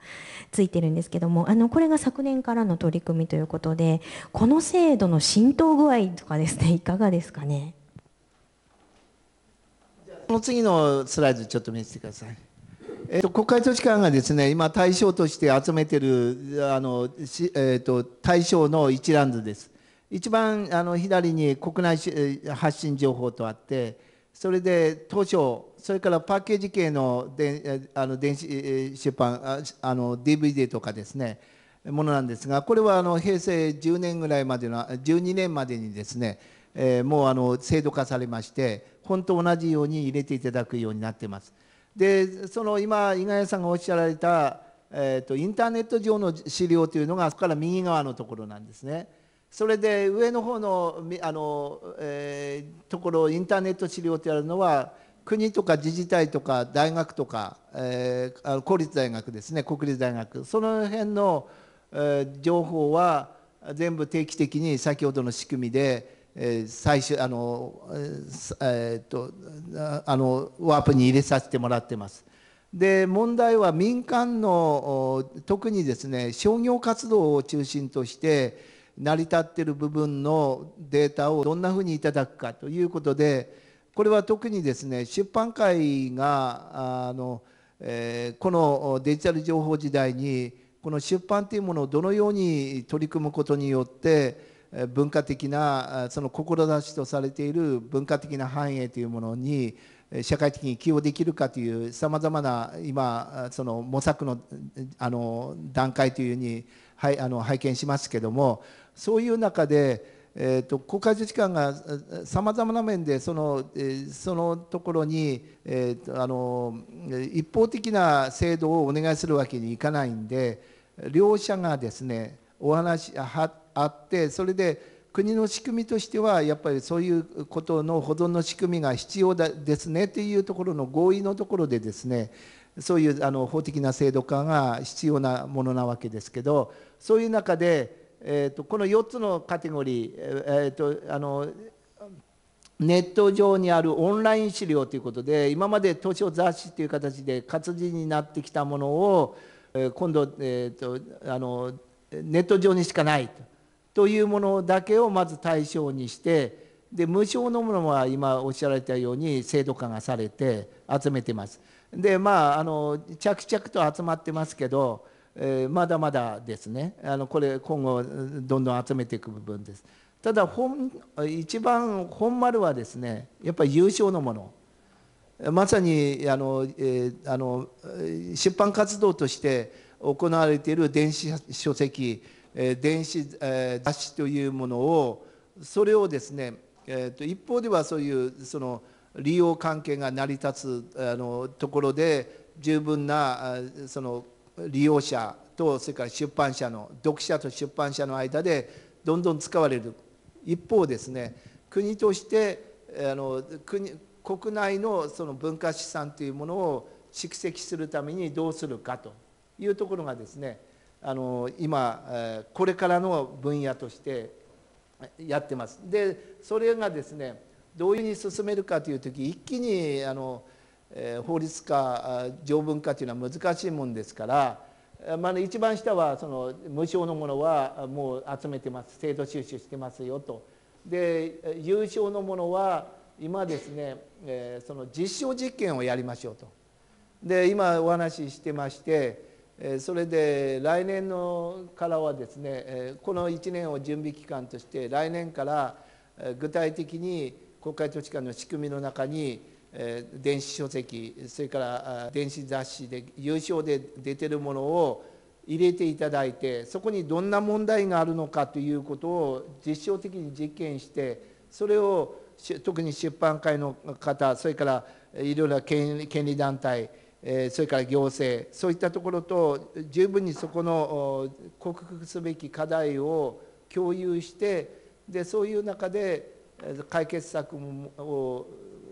ついてるんですけどもあのこれが昨年からの取り組みということでこの制度の浸透具合とかですねいかがですかねこの次のスライドちょっと見せてください。えーと、国会図書館がですね今対象として集めてるあの、えーと、対象の一覧図です。一番あの左に国内発信情報とあってそれで当初それからパッケージ系のであの電子出版あの DVD とかですねものなんですがこれはあの平成10年ぐらいまでの12年までにですね、えー、もうあの制度化されまして本当同じように入れていただくようになっています。でその今井上さんがおっしゃられた、えーと、インターネット上の資料というのがそこから右側のところなんですね。それで上の方のあの、えー、ところインターネット資料というるのは国とか自治体とか大学とか、えー、公立大学ですね国立大学その辺の情報は全部定期的に先ほどの仕組みで最終あの、えっとあのワープに入れさせてもらってます。で問題は民間の特にですね商業活動を中心として成り立ってる部分のデータをどんなふうにいただくかということでこれは特にですね出版界があの、えー、このデジタル情報時代にこの出版というものをどのように取り組むことによって文化的なその志とされている文化的な繁栄というものに社会的に寄与できるかというさまざまな今その模索のあの段階というふうに、はい、あの拝見しますけどもそういう中でえーと、国家自治官がさまざまな面でその,、えー、そのところに、えー、あの一方的な制度をお願いするわけにいかないんで両者がですねお話はあってそれで国の仕組みとしてはやっぱりそういうことの保存の仕組みが必要だですねっていうところの合意のところでですねそういうあの法的な制度化が必要なものなわけですけどそういう中でえーと、この4つのカテゴリー、えーと、あのネット上にあるオンライン資料ということで今まで図書雑誌という形で活字になってきたものを、え今度、えーと、あのネット上にしかないというものだけをまず対象にしてで無償のものは今おっしゃられたように制度化がされて集めてます。でまああの着々と集まってますけどえー、まだまだですねあのこれ今後どんどん集めていく部分ですただ本一番本丸はですねやっぱり優勝のものまさにあの、えー、あの出版活動として行われている電子書籍、えー、電子、えー、雑誌というものをそれをですね、えーと、一方ではそういうその利用関係が成り立つあのところで十分なその利用者とそれから出版社の読者と出版社の間でどんどん使われる一方ですね国としてあの国国内のその文化資産というものを蓄積するためにどうするかというところがですねあの今これからの分野としてやってます。でそれがですねどういうふうに進めるかという時一気にあのえ法律家条文化というのは難しいもんですから、まあ、一番下はその無償のものはもう集めてます制度収集してますよと。で有償のものは今ですね、えその実証実験をやりましょうと。で今お話ししてまして、えそれで来年のからはですね、えこの1年を準備期間として来年から具体的に国会図書館の仕組みの中に電子書籍それから電子雑誌で優勝で出てるものを入れていただいてそこにどんな問題があるのかということを実証的に実験してそれを特に出版界の方それからいろいろな権利団体それから行政そういったところと十分にそこの克服すべき課題を共有してでそういう中で解決策を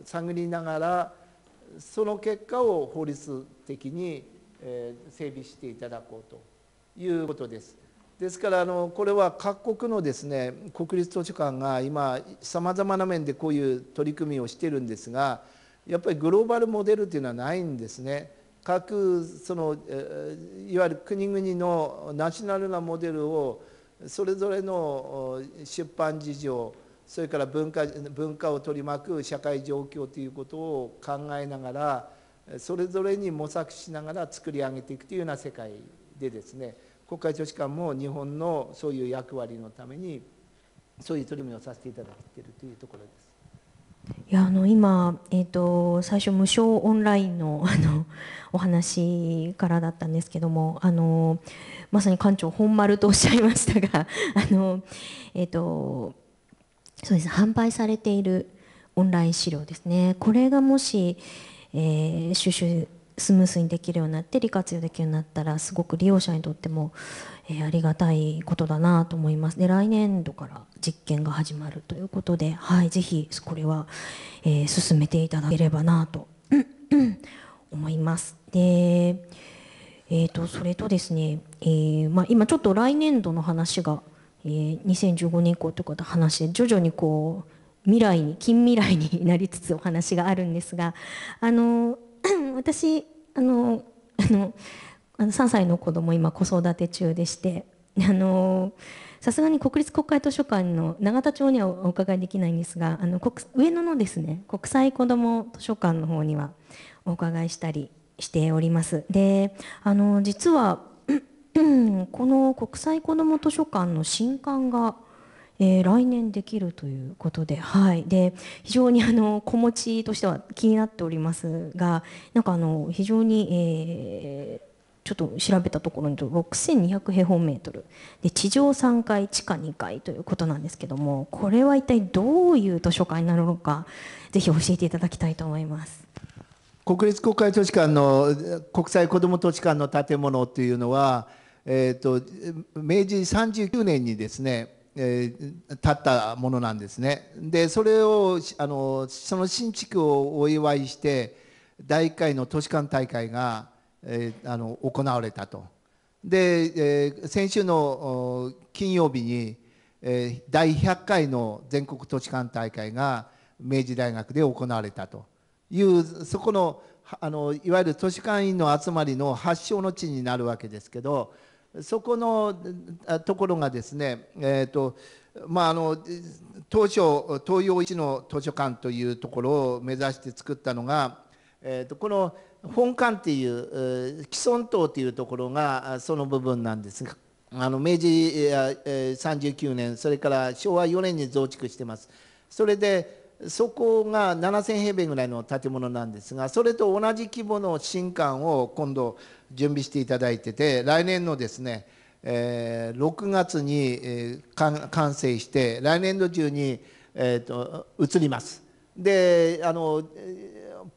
探りながらその結果を法律的に整備していただこうということです。ですからあのこれは各国のですね国立図書館が今さまざまな面でこういう取り組みをしてるんですがやっぱりグローバルモデルというのはないんですね。各そのいわゆる国々のナショナルなモデルをそれぞれの出版事情それから文化文化を取り巻く社会状況ということを考えながらそれぞれに模索しながら作り上げていくというような世界でですね国会図書館も日本のそういう役割のためにそういう取り組みをさせていただいているというところです。いやあの今、えーと、最初無償オンラインの あのお話からだったんですけどもあのまさに館長本丸とおっしゃいましたがあの、えーとそうです販売されているオンライン資料ですねこれがもし、えー、収集スムースにできるようになって利活用できるようになったらすごく利用者にとっても、えー、ありがたいことだなと思いますで来年度から実験が始まるということで、はい、ぜひこれは、えー、進めていただければなと 思います。でえーと、それとですね、えーまあ、今ちょっと来年度の話がえ2015年以降ということ話で徐々にこう未来に近未来になりつつお話があるんですがあの 私あのあの3歳の子供今子育て中でしてあのさすがに国立国会図書館の永田町にはお伺いできないんですがあの国上野のですね国際子ども図書館の方にはお伺いしたりしております。であの実はうん、この国際こども図書館の新館が、えー、来年できるということで,、はい、で非常にあの子持ちとしては気になっておりますがなんかあの非常に、えー、ちょっと調べたところにと6200平方メートルで地上3階地下2階ということなんですけどもこれは一体どういう図書館になるのかぜひ教えていただきたいと思います。国立国会図書館の国際子ども図書館の建物っていうのはえーと、明治39年にですねえー、建ったものなんですねでそれをあのその新築をお祝いして第1回の都市間大会が、えー、あの行われたとで、えー、先週の金曜日に、えー、第100回の全国都市間大会が明治大学で行われたというそこのあのいわゆる都市間員の集まりの発祥の地になるわけですけどそこのところがですね、えーとまあ、あの当初東洋一の図書館というところを目指して作ったのが、えーと、この本館っていう、既存島というところがその部分なんですがあの明治39年それから昭和4年に増築してます。それでそこが7,000平米ぐらいの建物なんですがそれと同じ規模の新館を今度準備していただいてて来年のですね、えー、6月に、えー、完成して来年度中に、えーと、移ります。であの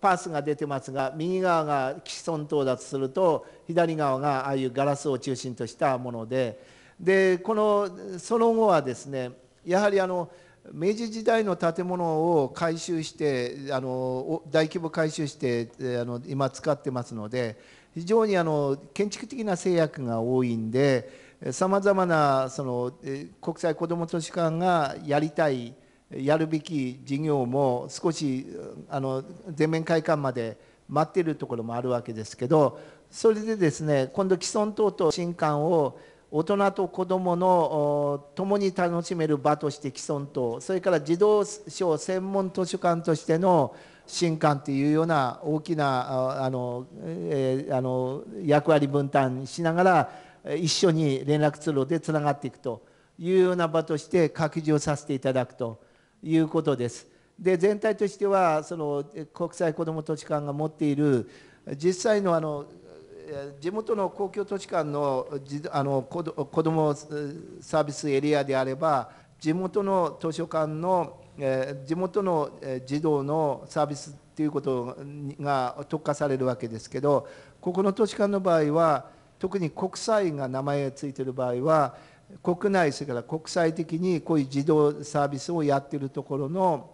パースが出てますが右側が既存到達すると左側がああいうガラスを中心としたものででこのその後はですねやはりあの明治時代の建物を改修してあの大規模改修してあの今使ってますので非常にあの建築的な制約が多いんでさまざまなその国際子ども都市館がやりたいやるべき事業も少しあの全面開館まで待ってるところもあるわけですけどそれでですね今度既存等々新館を大人と子どもの共に楽しめる場として既存とそれから児童書専門図書館としての新館というような大きなあの、えー、あの役割分担しながら一緒に連絡通路でつながっていくというような場として拡充させていただくということです。で全体としてはその国際子ども図書館が持っている実際のあの地元の公共図書館のあの子どもサービスエリアであれば地元の図書館の地元の児童のサービスということが特化されるわけですけどここの図書館の場合は特に国際が名前が付いてる場合は国内それから国際的にこういう児童サービスをやってるところの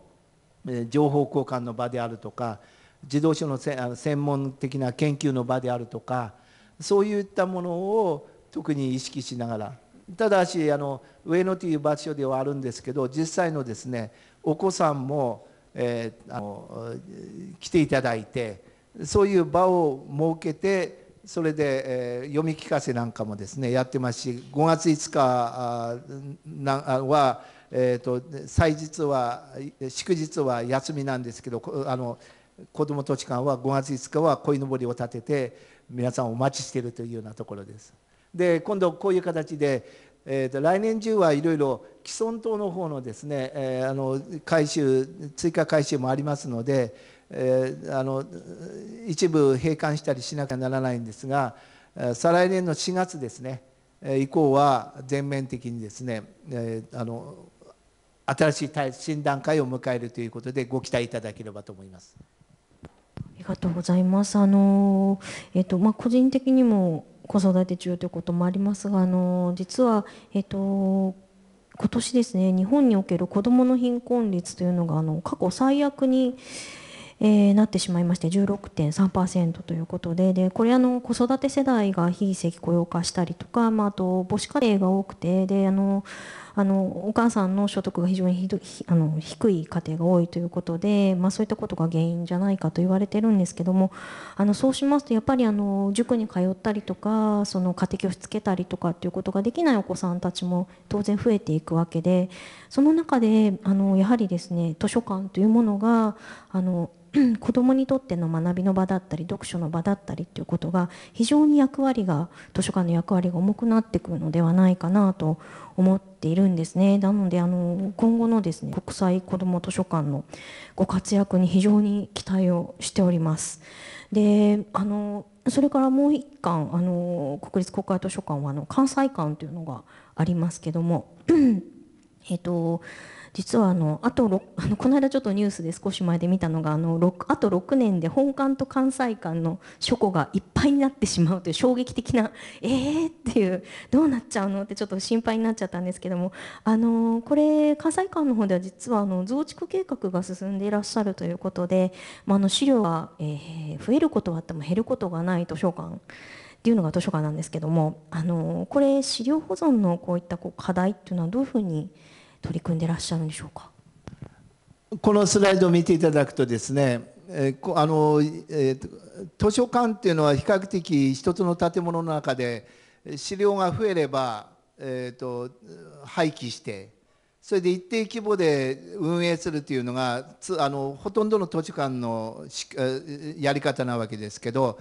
情報交換の場であるとか児童書の専門的な研究の場であるとかそういったものを特に意識しながらただしあの上野という場所ではあるんですけど実際のですねお子さんも、えー、あの来ていただいてそういう場を設けてそれで、えー、読み聞かせなんかもですねやってますし5月5日なは、えーと祭日は祝日は休みなんですけどあの子ども土地館は5月5日はこいのぼりを立てて皆さんお待ちしているというようなところです。で今度こういう形で、えーと、来年中はいろいろ既存島の方のですね、えー、あの改修追加改修もありますので、えー、あの一部閉館したりしなきゃならないんですが再来年の4月ですね以降は全面的にですね、えー、あの新しい診断会を迎えるということでご期待いただければと思います。りがとうございます。あのえっ、とまあ、個人的にも子育て中ということもありますが、あの実はえっ、と今年ですね日本における子どもの貧困率というのがあの過去最悪に、えー、なってしまいまして16.3%ということででこれあの子育て世代が非正規雇用化したりとか、まあ、あと母子家庭が多くてであのあのお母さんの所得が非常にひどあの低い家庭が多いということで、まあ、そういったことが原因じゃないかと言われてるんですけどもあのそうしますとやっぱりあの塾に通ったりとかその家庭教師つけたりとかっていうことができないお子さんたちも当然増えていくわけでその中であのやはりですね図書館というものがあの 子どもにとっての学びの場だったり読書の場だったりっていうことが非常に役割が図書館の役割が重くなってくるのではないかなと思っているんですねなのであの今後のですね国際子ども図書館のご活躍に非常に期待をしておりますであのそれからもう一館あの国立国会図書館はあの関西館というのがありますけども えっと実はあのあと あのこの間ちょっとニュースで少し前で見たのがあのあと6年で本館と関西館の書庫がいっぱいになってしまうという衝撃的な えーっていうどうなっちゃうのってちょっと心配になっちゃったんですけどもあのこれ関西館の方では実はあの増築計画が進んでいらっしゃるということで、まあ、あの資料が、えー、増えることはあっても減ることがない図書館っていうのが図書館なんですけどもあのこれ資料保存のこういったこう課題っていうのはどういうふうに取り組んでらっしゃるんでしょうかこのスライドを見ていただくとですね、えー、あの、えー、図書館っていうのは比較的一つの建物の中で資料が増えれば、えーと、と廃棄してそれで一定規模で運営するというのがあのほとんどの図書館のやり方なわけですけど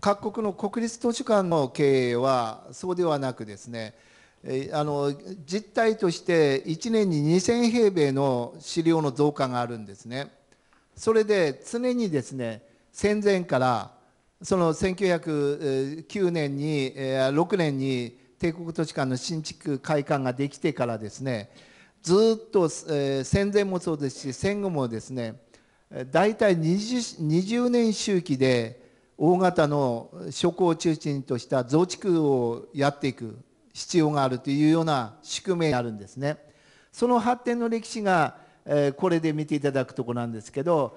各国の国立図書館の経営はそうではなくですねあの実態として1年に2000平米の資料の増加があるんですね。それで常にですね戦前からその1909年に6年に帝国都市間の新築会館ができてからですねずっと戦前もそうですし戦後もですね大体 20, 20年周期で大型の諸港を中心とした増築をやっていく必要があるというような宿命あるんですね。その発展の歴史が、えこれで見ていただくとこなんですけど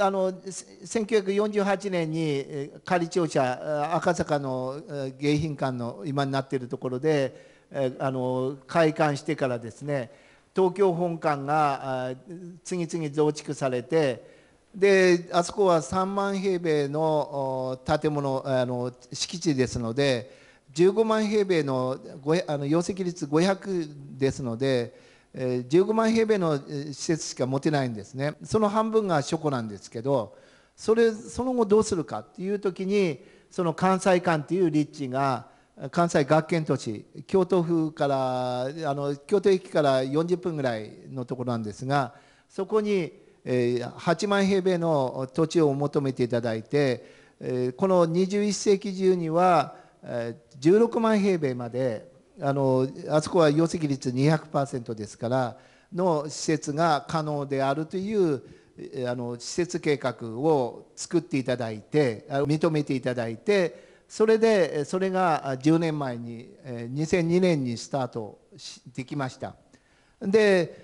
あの1948年に仮庁舎赤坂の迎賓館の今になっているところであの開館してからですね東京本館が次々増築されてであそこは3万平米の建物あの敷地ですので。15万平米のあの容積率500ですので15万平米の施設しか持てないんですねその半分が書庫なんですけどそれその後どうするかっていう時にその関西館っていう立地が関西学研都市京都府からあの京都駅から40分ぐらいのところなんですがそこに8万平米の土地を求めていただいてこの21世紀中には16万平米まであのあそこは容積率200%ですからの施設が可能であるというあの施設計画を作っていただいて認めていただいてそれでそれが10年前に2002年にスタートできましたで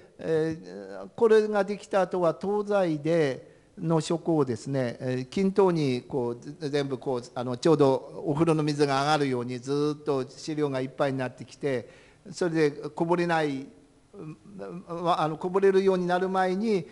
これができた後は東西での食をですね均等にこう全部こうあのちょうどお風呂の水が上がるようにずっと飼料がいっぱいになってきてそれでこぼれないあのこぼれるようになる前に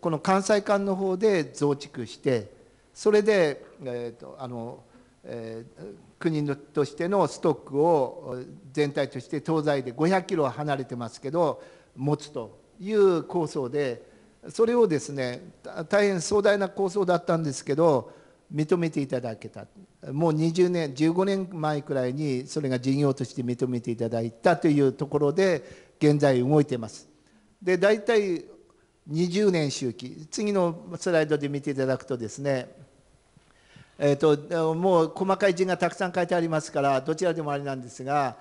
この関西管の方で増築してそれで、えーとあのえー、国のとしてのストックを全体として東西で500キロ離れてますけど持つという構想で。それをですね大変壮大な構想だったんですけど認めていただけたもう20年15年前くらいにそれが事業として認めていただいたというところで現在動いてますで大体20年周期次のスライドで見ていただくとですねえーと、ともう細かい字がたくさん書いてありますからどちらでもあれなんですが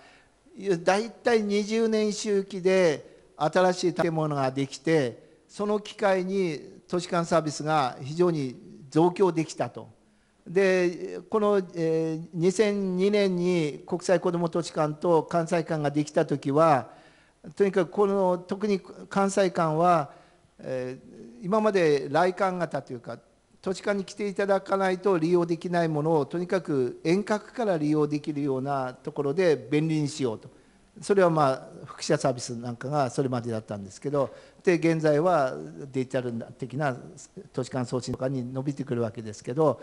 大体20年周期で新しい建物ができてその機会に都市間サービスが非常に増強できたと。でこの、え2002年に国際こども都市間と関西間ができた時はとにかくこの特に関西間は、え今まで来館型というか都市間に来ていただかないと利用できないものをとにかく遠隔から利用できるようなところで便利にしようとそれはまあ福祉サービスなんかがそれまでだったんですけどで現在はデジタル的な都市間送信とかに伸びてくるわけですけど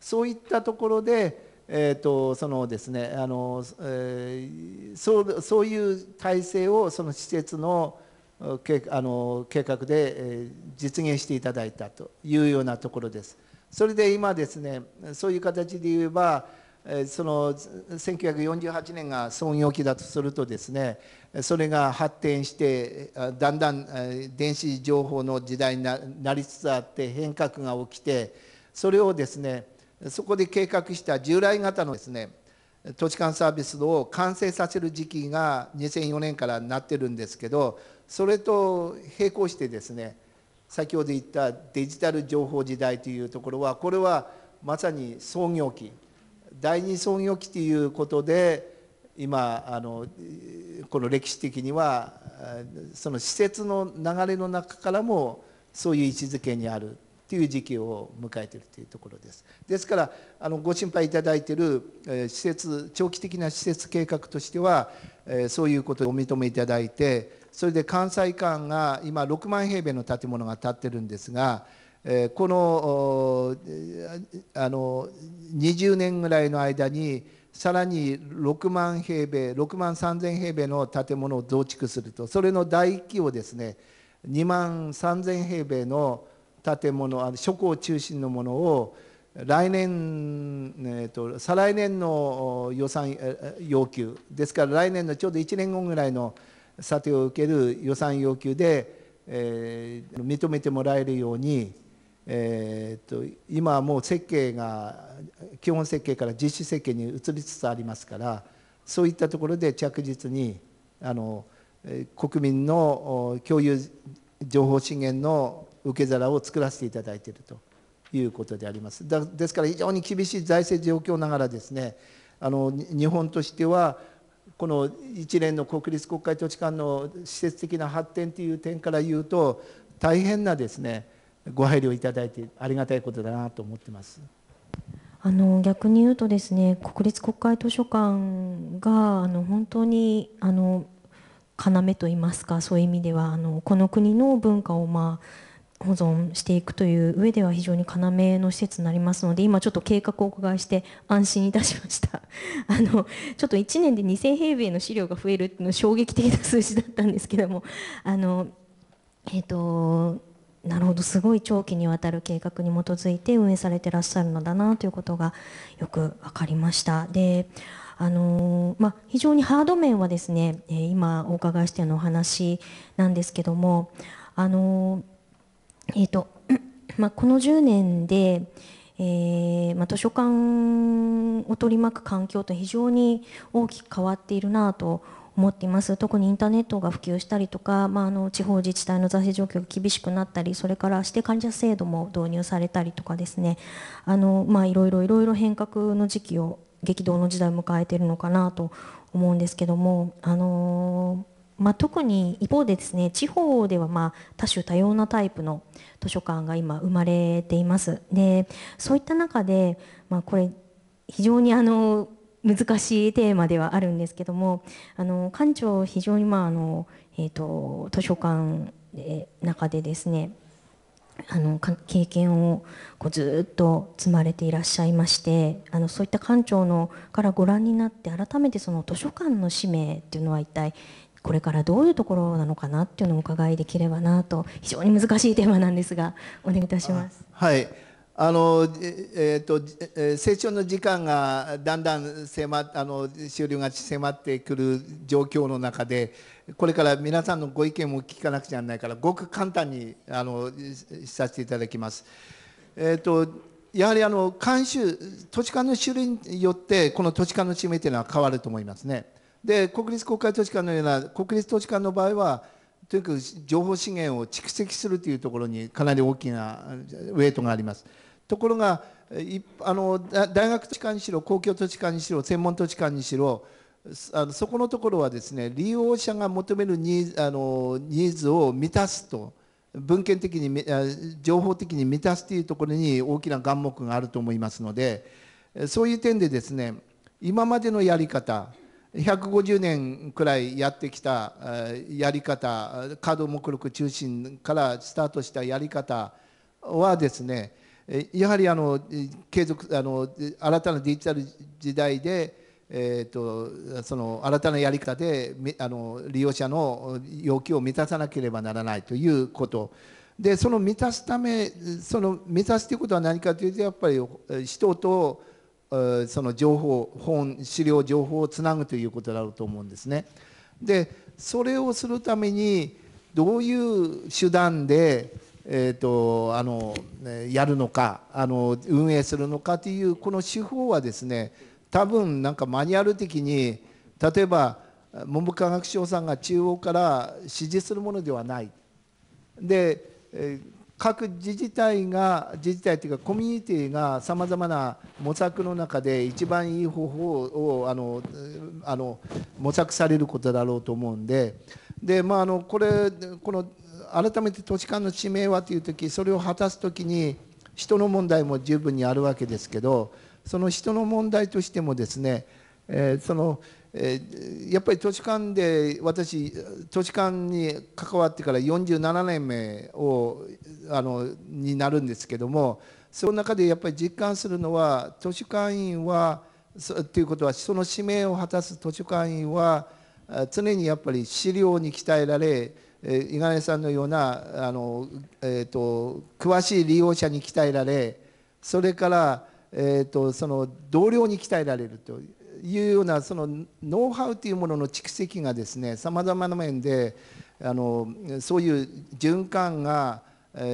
そういったところで、えーとそのですねあのえー、そうそういう体制をその施設の計あの計画で、えー、実現していただいたというようなところです。それで今ですねそういう形で言えばその1948年が創業期だとするとですねそれが発展してだんだん電子情報の時代になりつつあって変革が起きてそれをですねそこで計画した従来型のですね土地間サービスを完成させる時期が2004年からなってるんですけどそれと並行してですね先ほど言ったデジタル情報時代というところはこれはまさに創業期第二創業期ということで今あのこの歴史的にはその施設の流れの中からもそういう位置づけにあるという時期を迎えているというところです。ですからあのご心配いただいている施設長期的な施設計画としてはそういうことをお認めいただいてそれで関西間が今6万平米の建物が建ってるんですがえこのあの20年ぐらいの間にさらに6万平米6万3,000平米の建物を増築するとそれの第1期をですね2万3,000平米の建物あの諸校中心のものを来年、えーと、と再来年の予算要求ですから来年のちょうど1年後ぐらいの査定を受ける予算要求で、えー、認めてもらえるようにえーと、今はもう設計が基本設計から実施設計に移りつつありますからそういったところで着実にあの国民の共有情報資源の受け皿を作らせていただいているということであります。だですから非常に厳しい財政状況ながらですねあの日本としてはこの一連の国立国会都市間の施設的な発展という点から言うと大変なですねご配慮いただいてありがたいことだなと思ってます。あの逆に言うとですね国立国会図書館があの本当にあの要といいますかそういう意味ではあのこの国の文化をまあ保存していくという上では非常に要の施設になりますので今ちょっと計画をお伺いして安心いたしました あのちょっと1年で2000平米の資料が増えるいうのは衝撃的な数字だったんですけどもあのえっ、ー、となるほどすごい長期にわたる計画に基づいて運営されてらっしゃるのだなということがよく分かりました。であのまあ、非常にハード面はですね、え今お伺いしてのお話なんですけども、あのえーとまあ、この10年で、えー、まあ、図書館を取り巻く環境と非常に大きく変わっているなと思います。思っています特にインターネットが普及したりとか、まあ、あの地方自治体の財政状況が厳しくなったりそれから指定患者制度も導入されたりとかですねあの、まあ、いろいろいろいろ変革の時期を激動の時代を迎えているのかなと思うんですけども、あのまあ、特に一方でですね地方ではま多種多様なタイプの図書館が今生まれていますでそういった中で、まあ、これ非常にあの難しいテーマではあるんですけどもあの館長非常にまああの、えーと、と図書館で中でですねあの経験をこうずっと積まれていらっしゃいましてあのそういった館長のからご覧になって改めてその図書館の使命っていうのは一体これからどういうところなのかなっていうのをお伺いできればなと非常に難しいテーマなんですがお願いいたします。はいあのえーと、成長の時間がだんだん迫あの終了が迫ってくる状況の中でこれから皆さんのご意見も聞かなくちゃならないからごく簡単にあのさせていただきます。えーと、とやはりあの監修土地勘の種類によってこの土地勘の地名というのは変わると思いますね。で国立国会土地勘のような国立土地勘の場合はとにかく情報資源を蓄積するというところにかなり大きなウェイトがあります。ところがあの大学土地館にしろ公共土地館にしろ専門土地館にしろあのそこのところはですね利用者が求めるニーズあのニーズを満たすと文献的に情報的に満たすというところに大きな眼目があると思いますのでそういう点でですね今までのやり方150年くらいやってきたやり方カード目録中心からスタートしたやり方はですねやはりあの継続あの新たなデジタル時代で、えーと、その新たなやり方であの利用者の要求を満たさなければならないということでその満たすためその満たすということは何かというとやっぱり人とその情報本資料情報をつなぐということだろうと思うんですね。でそれをするためにどういう手段でえーとあのやるのかあの運営するのかというこの手法はですね多分なんかマニュアル的に例えば文部科学省さんが中央から指示するものではない。で、えー各自治体が自治体というかコミュニティがさまざまな模索の中で一番いい方法をあのあの模索されることだろうと思うんでで、まあ、あのこれこの改めて土地間の地名はという時それを果たす時に人の問題も十分にあるわけですけどその人の問題としてもですね、えー、そのえー、やっぱり土地勘で私土地勘に関わってから47年目をあのになるんですけどもその中でやっぱり実感するのは図書館員はということはその使命を果たす図書館員は常にやっぱり資料に鍛えられ五十嵐さんのようなあの、えーと、詳しい利用者に鍛えられそれから、えーと、その同僚に鍛えられるというようなそのノウハウというものの蓄積がですねさまざまな面であのそういう循環が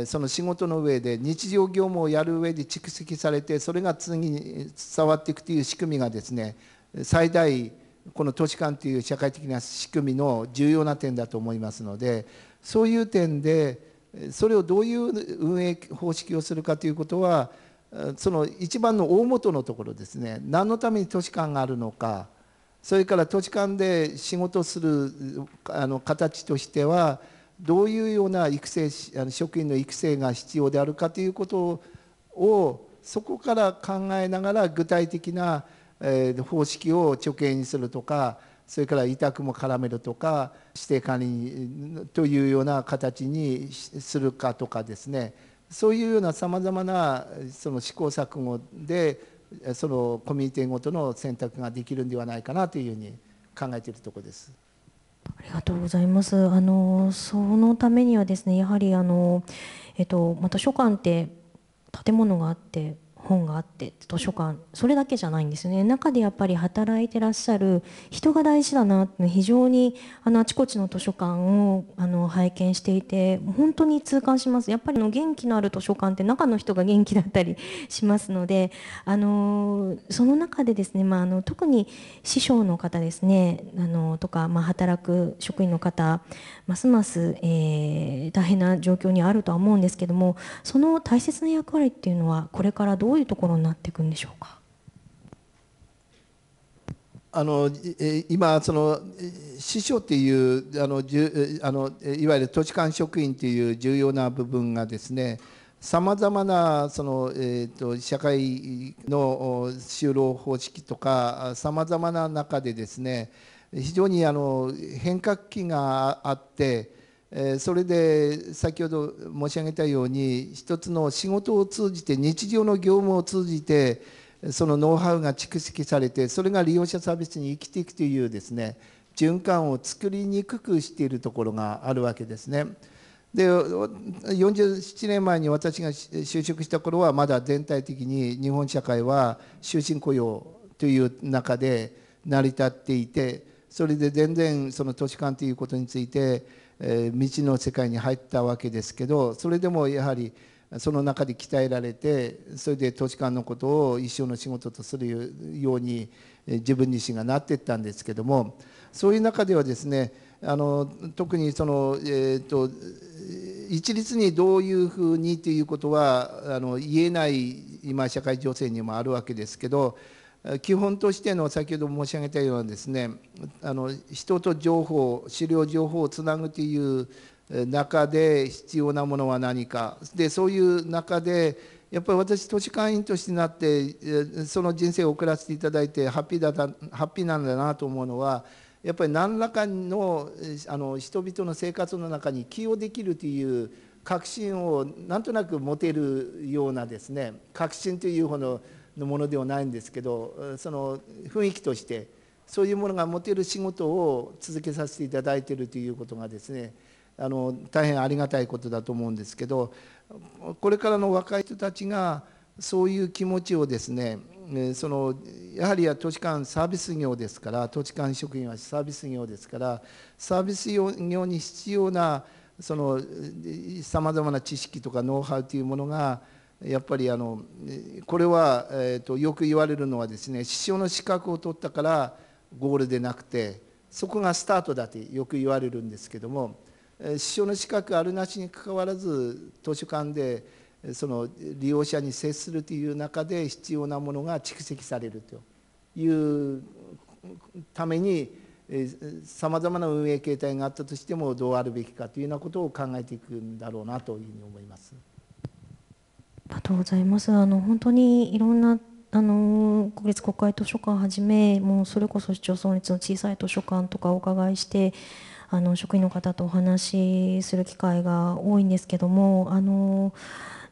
その仕事の上で日常業務をやる上で蓄積されてそれが次に伝わっていくという仕組みがですね最大この投資観という社会的な仕組みの重要な点だと思いますのでそういう点でそれをどういう運営方式をするかということはその一番の大元のところですね何のために都市間があるのかそれから都市間で仕事するあの形としてはどういうような育成あの職員の育成が必要であるかということをそこから考えながら具体的なえー、方式を直金にするとかそれから委託も絡めるとか指定管理というような形にするかとかですねそういうようなさまざまなその試行錯誤でそのコミュニティごとの選択ができるんではないかなというふうに考えているところです。ありがとうございます。あのそのためにはですね、やはりあのえっとまた書館って建物があって本があって図書館それだけじゃないんですよね中でやっぱり働いてらっしゃる人が大事だなって非常にあのあちこちの図書館をあの拝見していて本当に痛感しますやっぱりの元気のある図書館って中の人が元気だったりしますのであのその中でですね、まあ、あの特に師匠の方ですねあのとか、まあ、働く職員の方ますます、えー、大変な状況にあるとは思うんですけどもその大切な役割っていうのはこれからどうどういうところになっていくんでしょうか。あの今その司書っていうあのあのいわゆる都市間職員という重要な部分がですねさまざまなその、えーと、と社会の就労方式とかさまざまな中でですね非常にあの変革期があってそれで先ほど申し上げたように一つの仕事を通じて日常の業務を通じてそのノウハウが蓄積されてそれが利用者サービスに生きていくというですね循環を作りにくくしているところがあるわけですね。で47年前に私が就職した頃はまだ全体的に日本社会は終身雇用という中で成り立っていてそれで全然その都市間ということについてえー、未知の世界に入ったわけですけどそれでもやはりその中で鍛えられてそれで都市間のことを一生の仕事とするように自分自身がなっていったんですけどもそういう中ではですねあの特にその、えーと、と一律にどういうふうにということはあの言えない今社会情勢にもあるわけですけど基本としての先ほど申し上げたようなですねあの人と情報資料情報をつなぐという中で必要なものは何かでそういう中でやっぱり私都市会員としてなってその人生を送らせていただいてハッピーだハッピーなんだなと思うのはやっぱり何らかのあの人々の生活の中に寄与できるという確信をなんとなく持てるようなですね確信というほどののものではないんですけどその雰囲気としてそういうものが持てる仕事を続けさせていただいているということがですねあの大変ありがたいことだと思うんですけどこれからの若い人たちがそういう気持ちをですねそのやはりは都市間サービス業ですから都市間職員はサービス業ですからサービス業に必要なさまざまな知識とかノウハウというものがやっぱりあのこれは、えーと、よく言われるのはですね師匠の資格を取ったからゴールでなくてそこがスタートだってよく言われるんですけども師匠の資格あるなしにかかわらず図書館でその利用者に接するという中で必要なものが蓄積されるというためにさまざまな運営形態があったとしてもどうあるべきかというようなことを考えていくんだろうなというふうに思います。りがとうございます。あの本当にいろんなあの国立国会図書館はじめもうそれこそ市町村立の小さい図書館とかお伺いしてあの職員の方とお話しする機会が多いんですけどもあの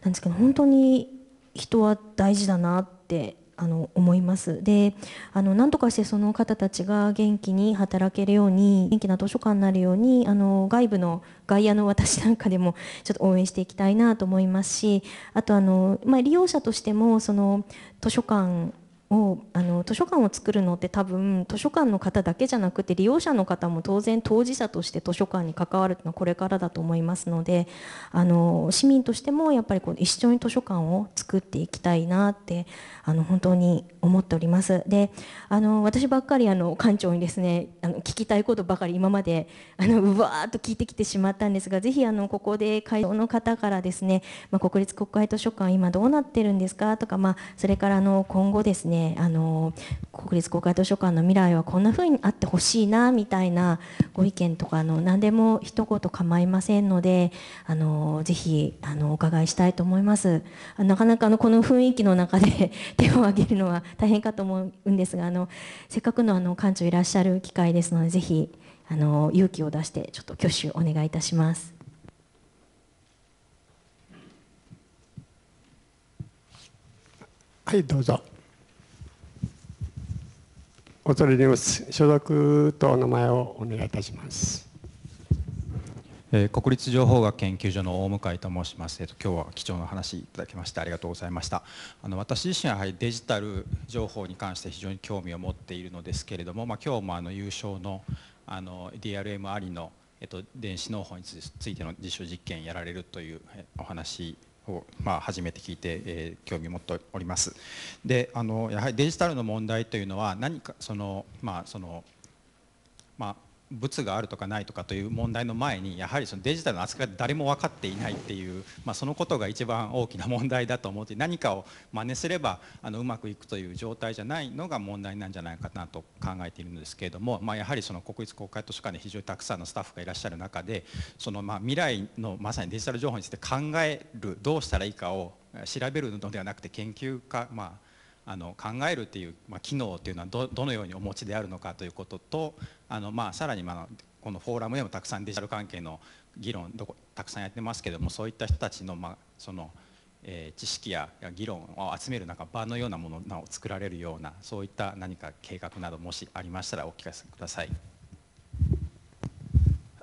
なんですけど本当に人は大事だなってあの思いますであの何とかしてその方たちが元気に働けるように元気な図書館になるようにあの外部の外野の私なんかでもちょっと応援していきたいなと思いますしあとあの、まあ、利用者としてもその図書館をあの図書館を作るのって多分図書館の方だけじゃなくて利用者の方も当然当事者として図書館に関わるのはこれからだと思いますのであの市民としてもやっぱりこう一緒に図書館を作っていきたいなってあの本当に思っております。であの私ばっかりあの館長にですねあの聞きたいことばかり今まであのうわーっと聞いてきてしまったんですがぜひあのここで会場の方からですね、まあ、国立国会図書館今どうなってるんですかとか、まあ、それからあの今後ですねあの国立公開図書館の未来はこんな風にあってほしいなみたいなご意見とかの何でも一言構いませんのであのぜひあのお伺いしたいと思いますなかなかあのこの雰囲気の中で 手を挙げるのは大変かと思うんですがあのせっかくのあの館長いらっしゃる機会ですのでぜひあの勇気を出してちょっと挙手お願いいたします。はいどうぞ。恐れ入ります。所属と名前をお願いいたします。え国立情報学研究所の大向井と申します。えっ、と今日は貴重な話いただきましてありがとうございました。あの私自身はやはりデジタル情報に関して非常に興味を持っているのですけれども、まあ今日もあの優勝のあの DRM ありのえっ、と電子農法についての実証実験やられるというお話を、まあ、初めて聞いて、えー、興味を持っております。であのやはりデジタルの問題というのは何かその,、まあそのまあ、物があるとかないとかという問題の前にやはりそのデジタルの扱い誰も分かっていないっていう、まあ、そのことが一番大きな問題だと思って何かを真似すればあのうまくいくという状態じゃないのが問題なんじゃないかなと考えているんですけれども、まあ、やはりその国立国会図書館で非常にたくさんのスタッフがいらっしゃる中でそのまあ未来のまさにデジタル情報について考えるどうしたらいいかを調べるのではなくて研究家まああの考えるっていう、まあ、機能っていうのはどどのようにお持ちであるのかということとあの、まあ、さらに、まあ、このフォーラムでもたくさんデジタル関係の議論どこたくさんやってますけどもそういった人たちの,、まあそのえー、知識や議論を集めるなんか場のようなものを作られるようなそういった何か計画などもしありましたらお聞かせください。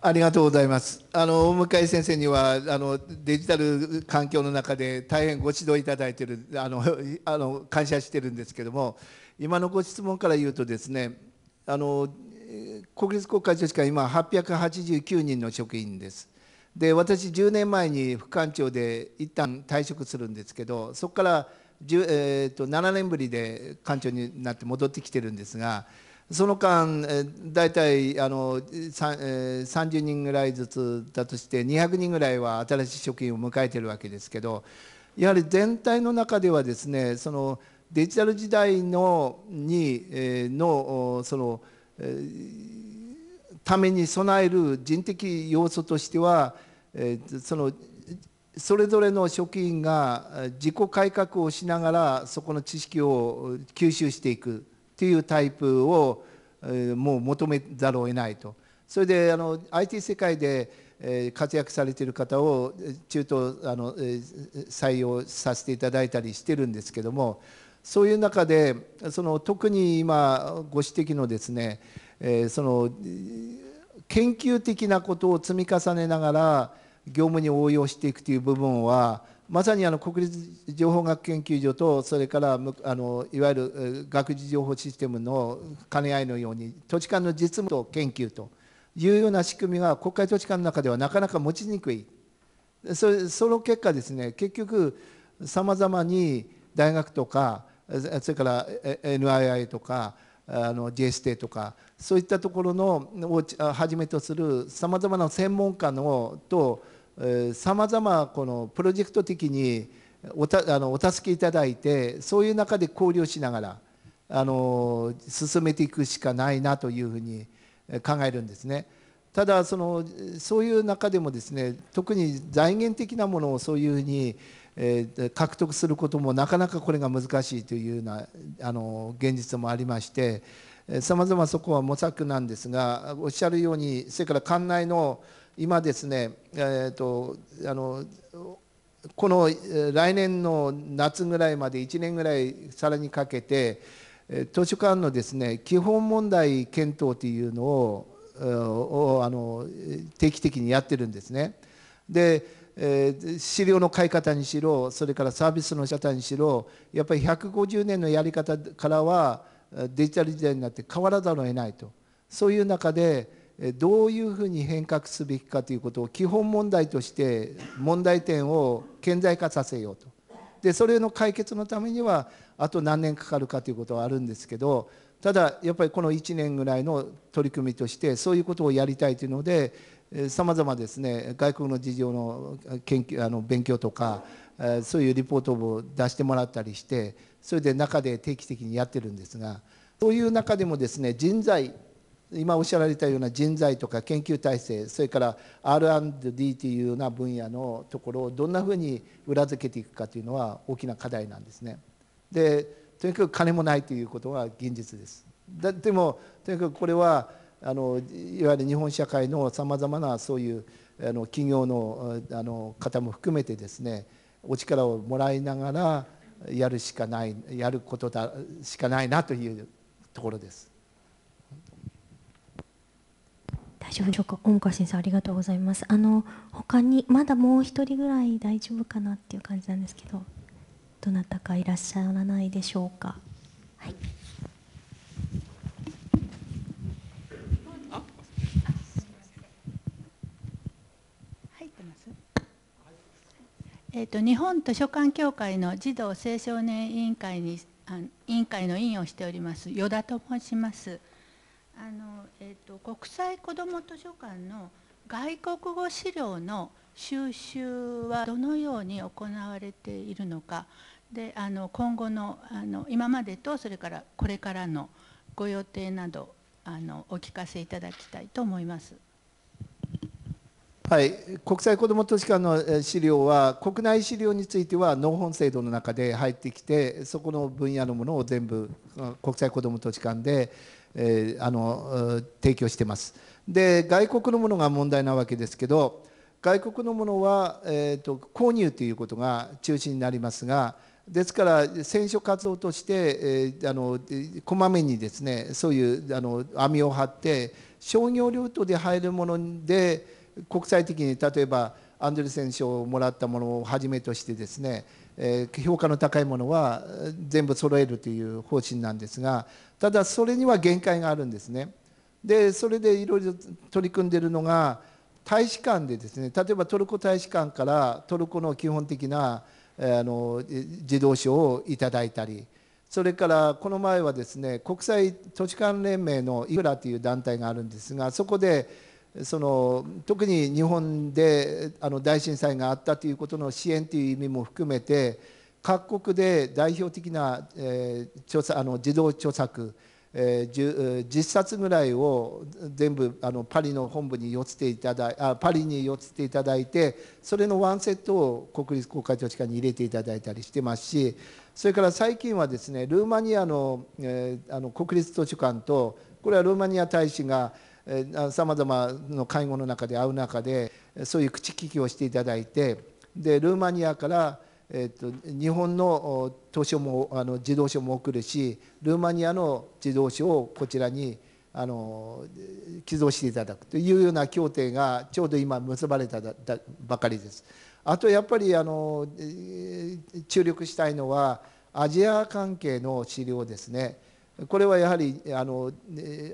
ありがとうございます。あの向先生にはあのデジタル環境の中で大変ご指導いただいているあのあの感謝してるんですけども、今のご質問から言うとですね、あの国立国会女子会今889人の職員です。で私10年前に副館長で一旦退職するんですけど、そこから10、えーと7年ぶりで館長になって戻ってきてるんですが。その間、大体あの30人ぐらいずつだとして200人ぐらいは新しい職員を迎えているわけですけどやはり全体の中ではですねそのデジタル時代のにのそのために備える人的要素としてはそのそれぞれの職員が自己改革をしながらそこの知識を吸収していく。っていうタイプをもう求めざるを得ないと。それであの IT 世界で活躍されている方を中東あの採用させていただいたりしてるんですけどもそういう中でその特に今ご指摘のですねその研究的なことを積み重ねながら業務に応用していくという部分はまさにあの国立情報学研究所とそれからあのいわゆる学事情報システムの兼ね合いのように土地間の実務と研究というような仕組みが国会土地間の中ではなかなか持ちにくいそれその結果ですね結局さまざまに大学とかそれから NII とかあの JST とかそういったところのをはじめとするさまざまな専門家のとさまざまこのプロジェクト的におたあのお助けいただいてそういう中で交流しながらあの進めていくしかないなというふうに考えるんですね。ただそのそういう中でもですね特に財源的なものをそういうふうに、え獲得することもなかなかこれが難しいというようなあの現実もありましてさまざまそこは模索なんですがおっしゃるようにそれから館内の今ですね、えーと、あのこの来年の夏ぐらいまで1年ぐらいさらにかけて図書館のですね基本問題検討というのをあの定期的にやってるんですね。で資料の買い方にしろそれからサービスの仕方にしろやっぱり150年のやり方からはデジタル時代になって変わらざるを得ないとそういう中でどういうふうに変革すべきかということを基本問題として問題点を顕在化させようとでそれの解決のためにはあと何年かかるかということはあるんですけどただやっぱりこの1年ぐらいの取り組みとしてそういうことをやりたいというのでさまざまですね外国の事情の研究あの勉強とかそういうリポートを出してもらったりしてそれで中で定期的にやってるんですがそういう中でもですね人材今おっしゃられたような人材とか研究体制それから R&D というような分野のところをどんなふうに裏付けていくかというのは大きな課題なんですね。でとにかく金もないということが現実です。だでもとにかくこれはあのいわゆる日本社会のさまざまなそういうあの企業のあの方も含めてですねお力をもらいながらやるしかないやることだしかないなというところです。大丈夫でしょうか大川先生ありがとうございますあの他にまだもう一人ぐらい大丈夫かなっていう感じなんですけどどなたかいらっしゃらないでしょうかはいえーと、日本図書館協会の児童青少年委員会にあ委員会の委員をしております与田と申します。あの、えーと、国際子ども図書館の外国語資料の収集はどのように行われているのかであの今後のあの今までとそれからこれからのご予定などあのお聞かせいただきたいと思います。はい、国際子ども図書館の資料は国内資料については納本制度の中で入ってきてそこの分野のものを全部国際子ども図書館でえー、あの提供してます。で外国のものが問題なわけですけど外国のものは、えーと、購入ということが中心になりますがですから選書活動として、えー、あのこまめにですねそういうあの網を張って商業ルートで入るもので国際的に例えばアンドレセン賞をもらったものをはじめとしてですねえー、評価の高いものは全部揃えるという方針なんですがただそれには限界があるんですね。でそれでいろいろ取り組んでるのが大使館でですね例えばトルコ大使館からトルコの基本的なあの児童書をいただいたりそれからこの前はですね国際都市間連盟のイフラという団体があるんですがそこでその特に日本であの大震災があったということの支援という意味も含めて各国で代表的な、えー、調査あの児童著作、えー、10冊ぐらいを全部あのパリの本部に寄せていただいあパリに寄せていただいてそれのワンセットを国立公開図書館に入れていただいたりしてますしそれから最近はですねルーマニアの,、えー、あの国立図書館とこれはルーマニア大使が「さまざまな介護の中で会う中でそういう口利きをしていただいてでルーマニアから、えーと、日本の図書もあの自動書も送るしルーマニアの自動書をこちらにあの寄贈していただくというような協定がちょうど今結ばれたばかりです。あとやっぱりあの注力したいのはアジア関係の資料ですね。これはやはりあの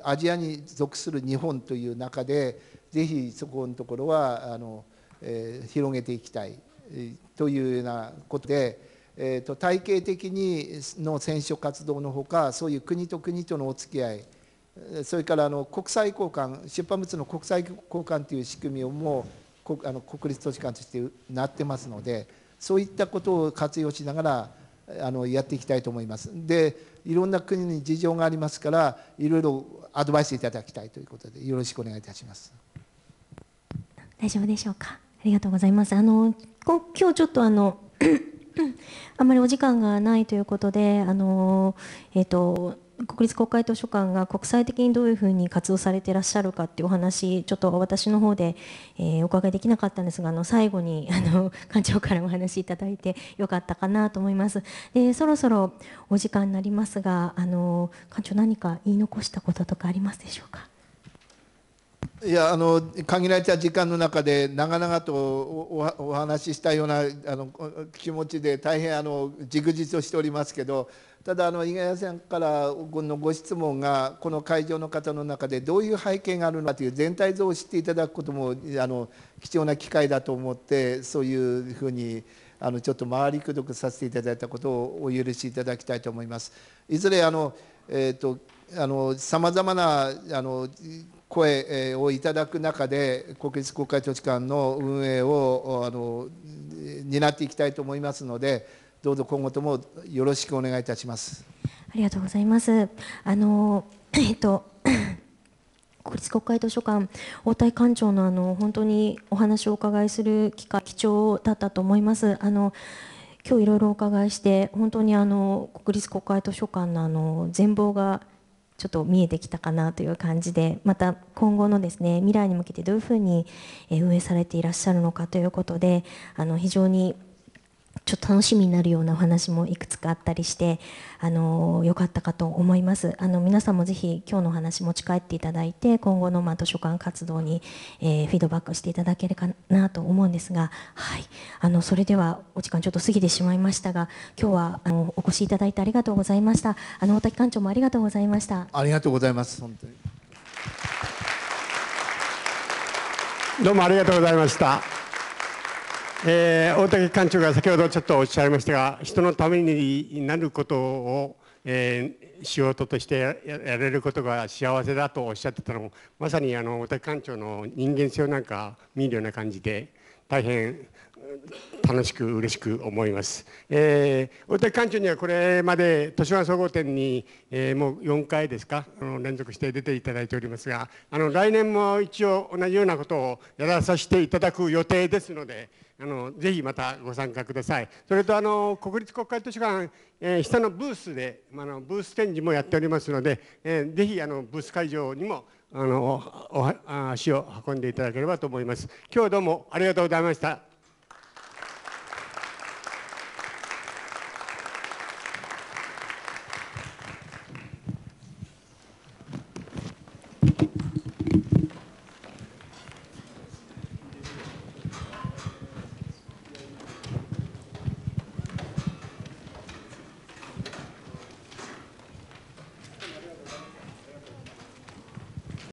アジアに属する日本という中でぜひそこのところはあの、えー、広げていきたいというようなことで、えーと、体系的にの選手活動のほかそういう国と国とのお付き合いそれからあの国際交換出版物の国際交換という仕組みをもうあの国立図書館としてなってますのでそういったことを活用しながらあのやっていきたいと思います。でいろんな国に事情がありますからいろいろアドバイスいただきたいということでよろしくお願いいたします。大丈夫でしょうか。ありがとうございます。あの今日ちょっとあの あまりお時間がないということで、あのえっ、ー、と国立国会図書館が国際的にどういうふうに活動されていらっしゃるかっていうお話ちょっと私の方で、えー、お伺いできなかったんですがあの最後にあの館長からお話しいただいてよかったかなと思いますでそろそろお時間になりますがあの館長何か言い残したこととかありますでしょうかいやあの限られた時間の中で長々とお話ししたようなあの気持ちで大変あのじくじとしておりますけどただあの井上さんからのご質問がこの会場の方の中でどういう背景があるのかという全体像を知っていただくこともあの貴重な機会だと思ってそういうふうにあのちょっと回りくどくさせていただいたことをお許しいただきたいと思います。いずれあの、えーと、さまざまなあの声をいただく中で国立国会図書館の運営をあの担っていきたいと思いますので。どうぞ今後ともよろしくお願いいたします。ありがとうございます。あのえっと 国立国会図書館大対館長のあの本当にお話をお伺いする機会貴重だったと思います。あの今日いろいろお伺いして本当にあの国立国会図書館のあの全貌がちょっと見えてきたかなという感じでまた今後のですね未来に向けてどういうふうに運営されていらっしゃるのかということであの非常にちょっと楽しみになるようなお話もいくつかあったりしてあのよかったかと思いますあの皆さんもぜひ今日のお話持ち帰っていただいて今後のまあ図書館活動に、えー、フィードバックしていただけるかなと思うんですが、はい、あのそれではお時間ちょっと過ぎてしまいましたが今日はあのお越しいただいてありがとうございましたあの大滝館長もありがとうございましたありがとうございます本当にどうもありがとうございましたえー、大竹館長が先ほどちょっとおっしゃいましたが人のためになることを、えー、仕事としてやれることが幸せだとおっしゃってたのもまさにあの大竹館長の人間性をなんか見るような感じで大変楽しく嬉しく思います、えー、大竹館長にはこれまで豊島総合展に、えー、もう4回ですかあの連続して出ていただいておりますがあの来年も一応同じようなことをやらさせていただく予定ですので。あのぜひまたご参加くださいそれとあの国立国会図書館、えー、下のブースでまあのブース展示もやっておりますので、えー、ぜひあのブース会場にもあのおお足を運んでいただければと思います今日どうもありがとうございました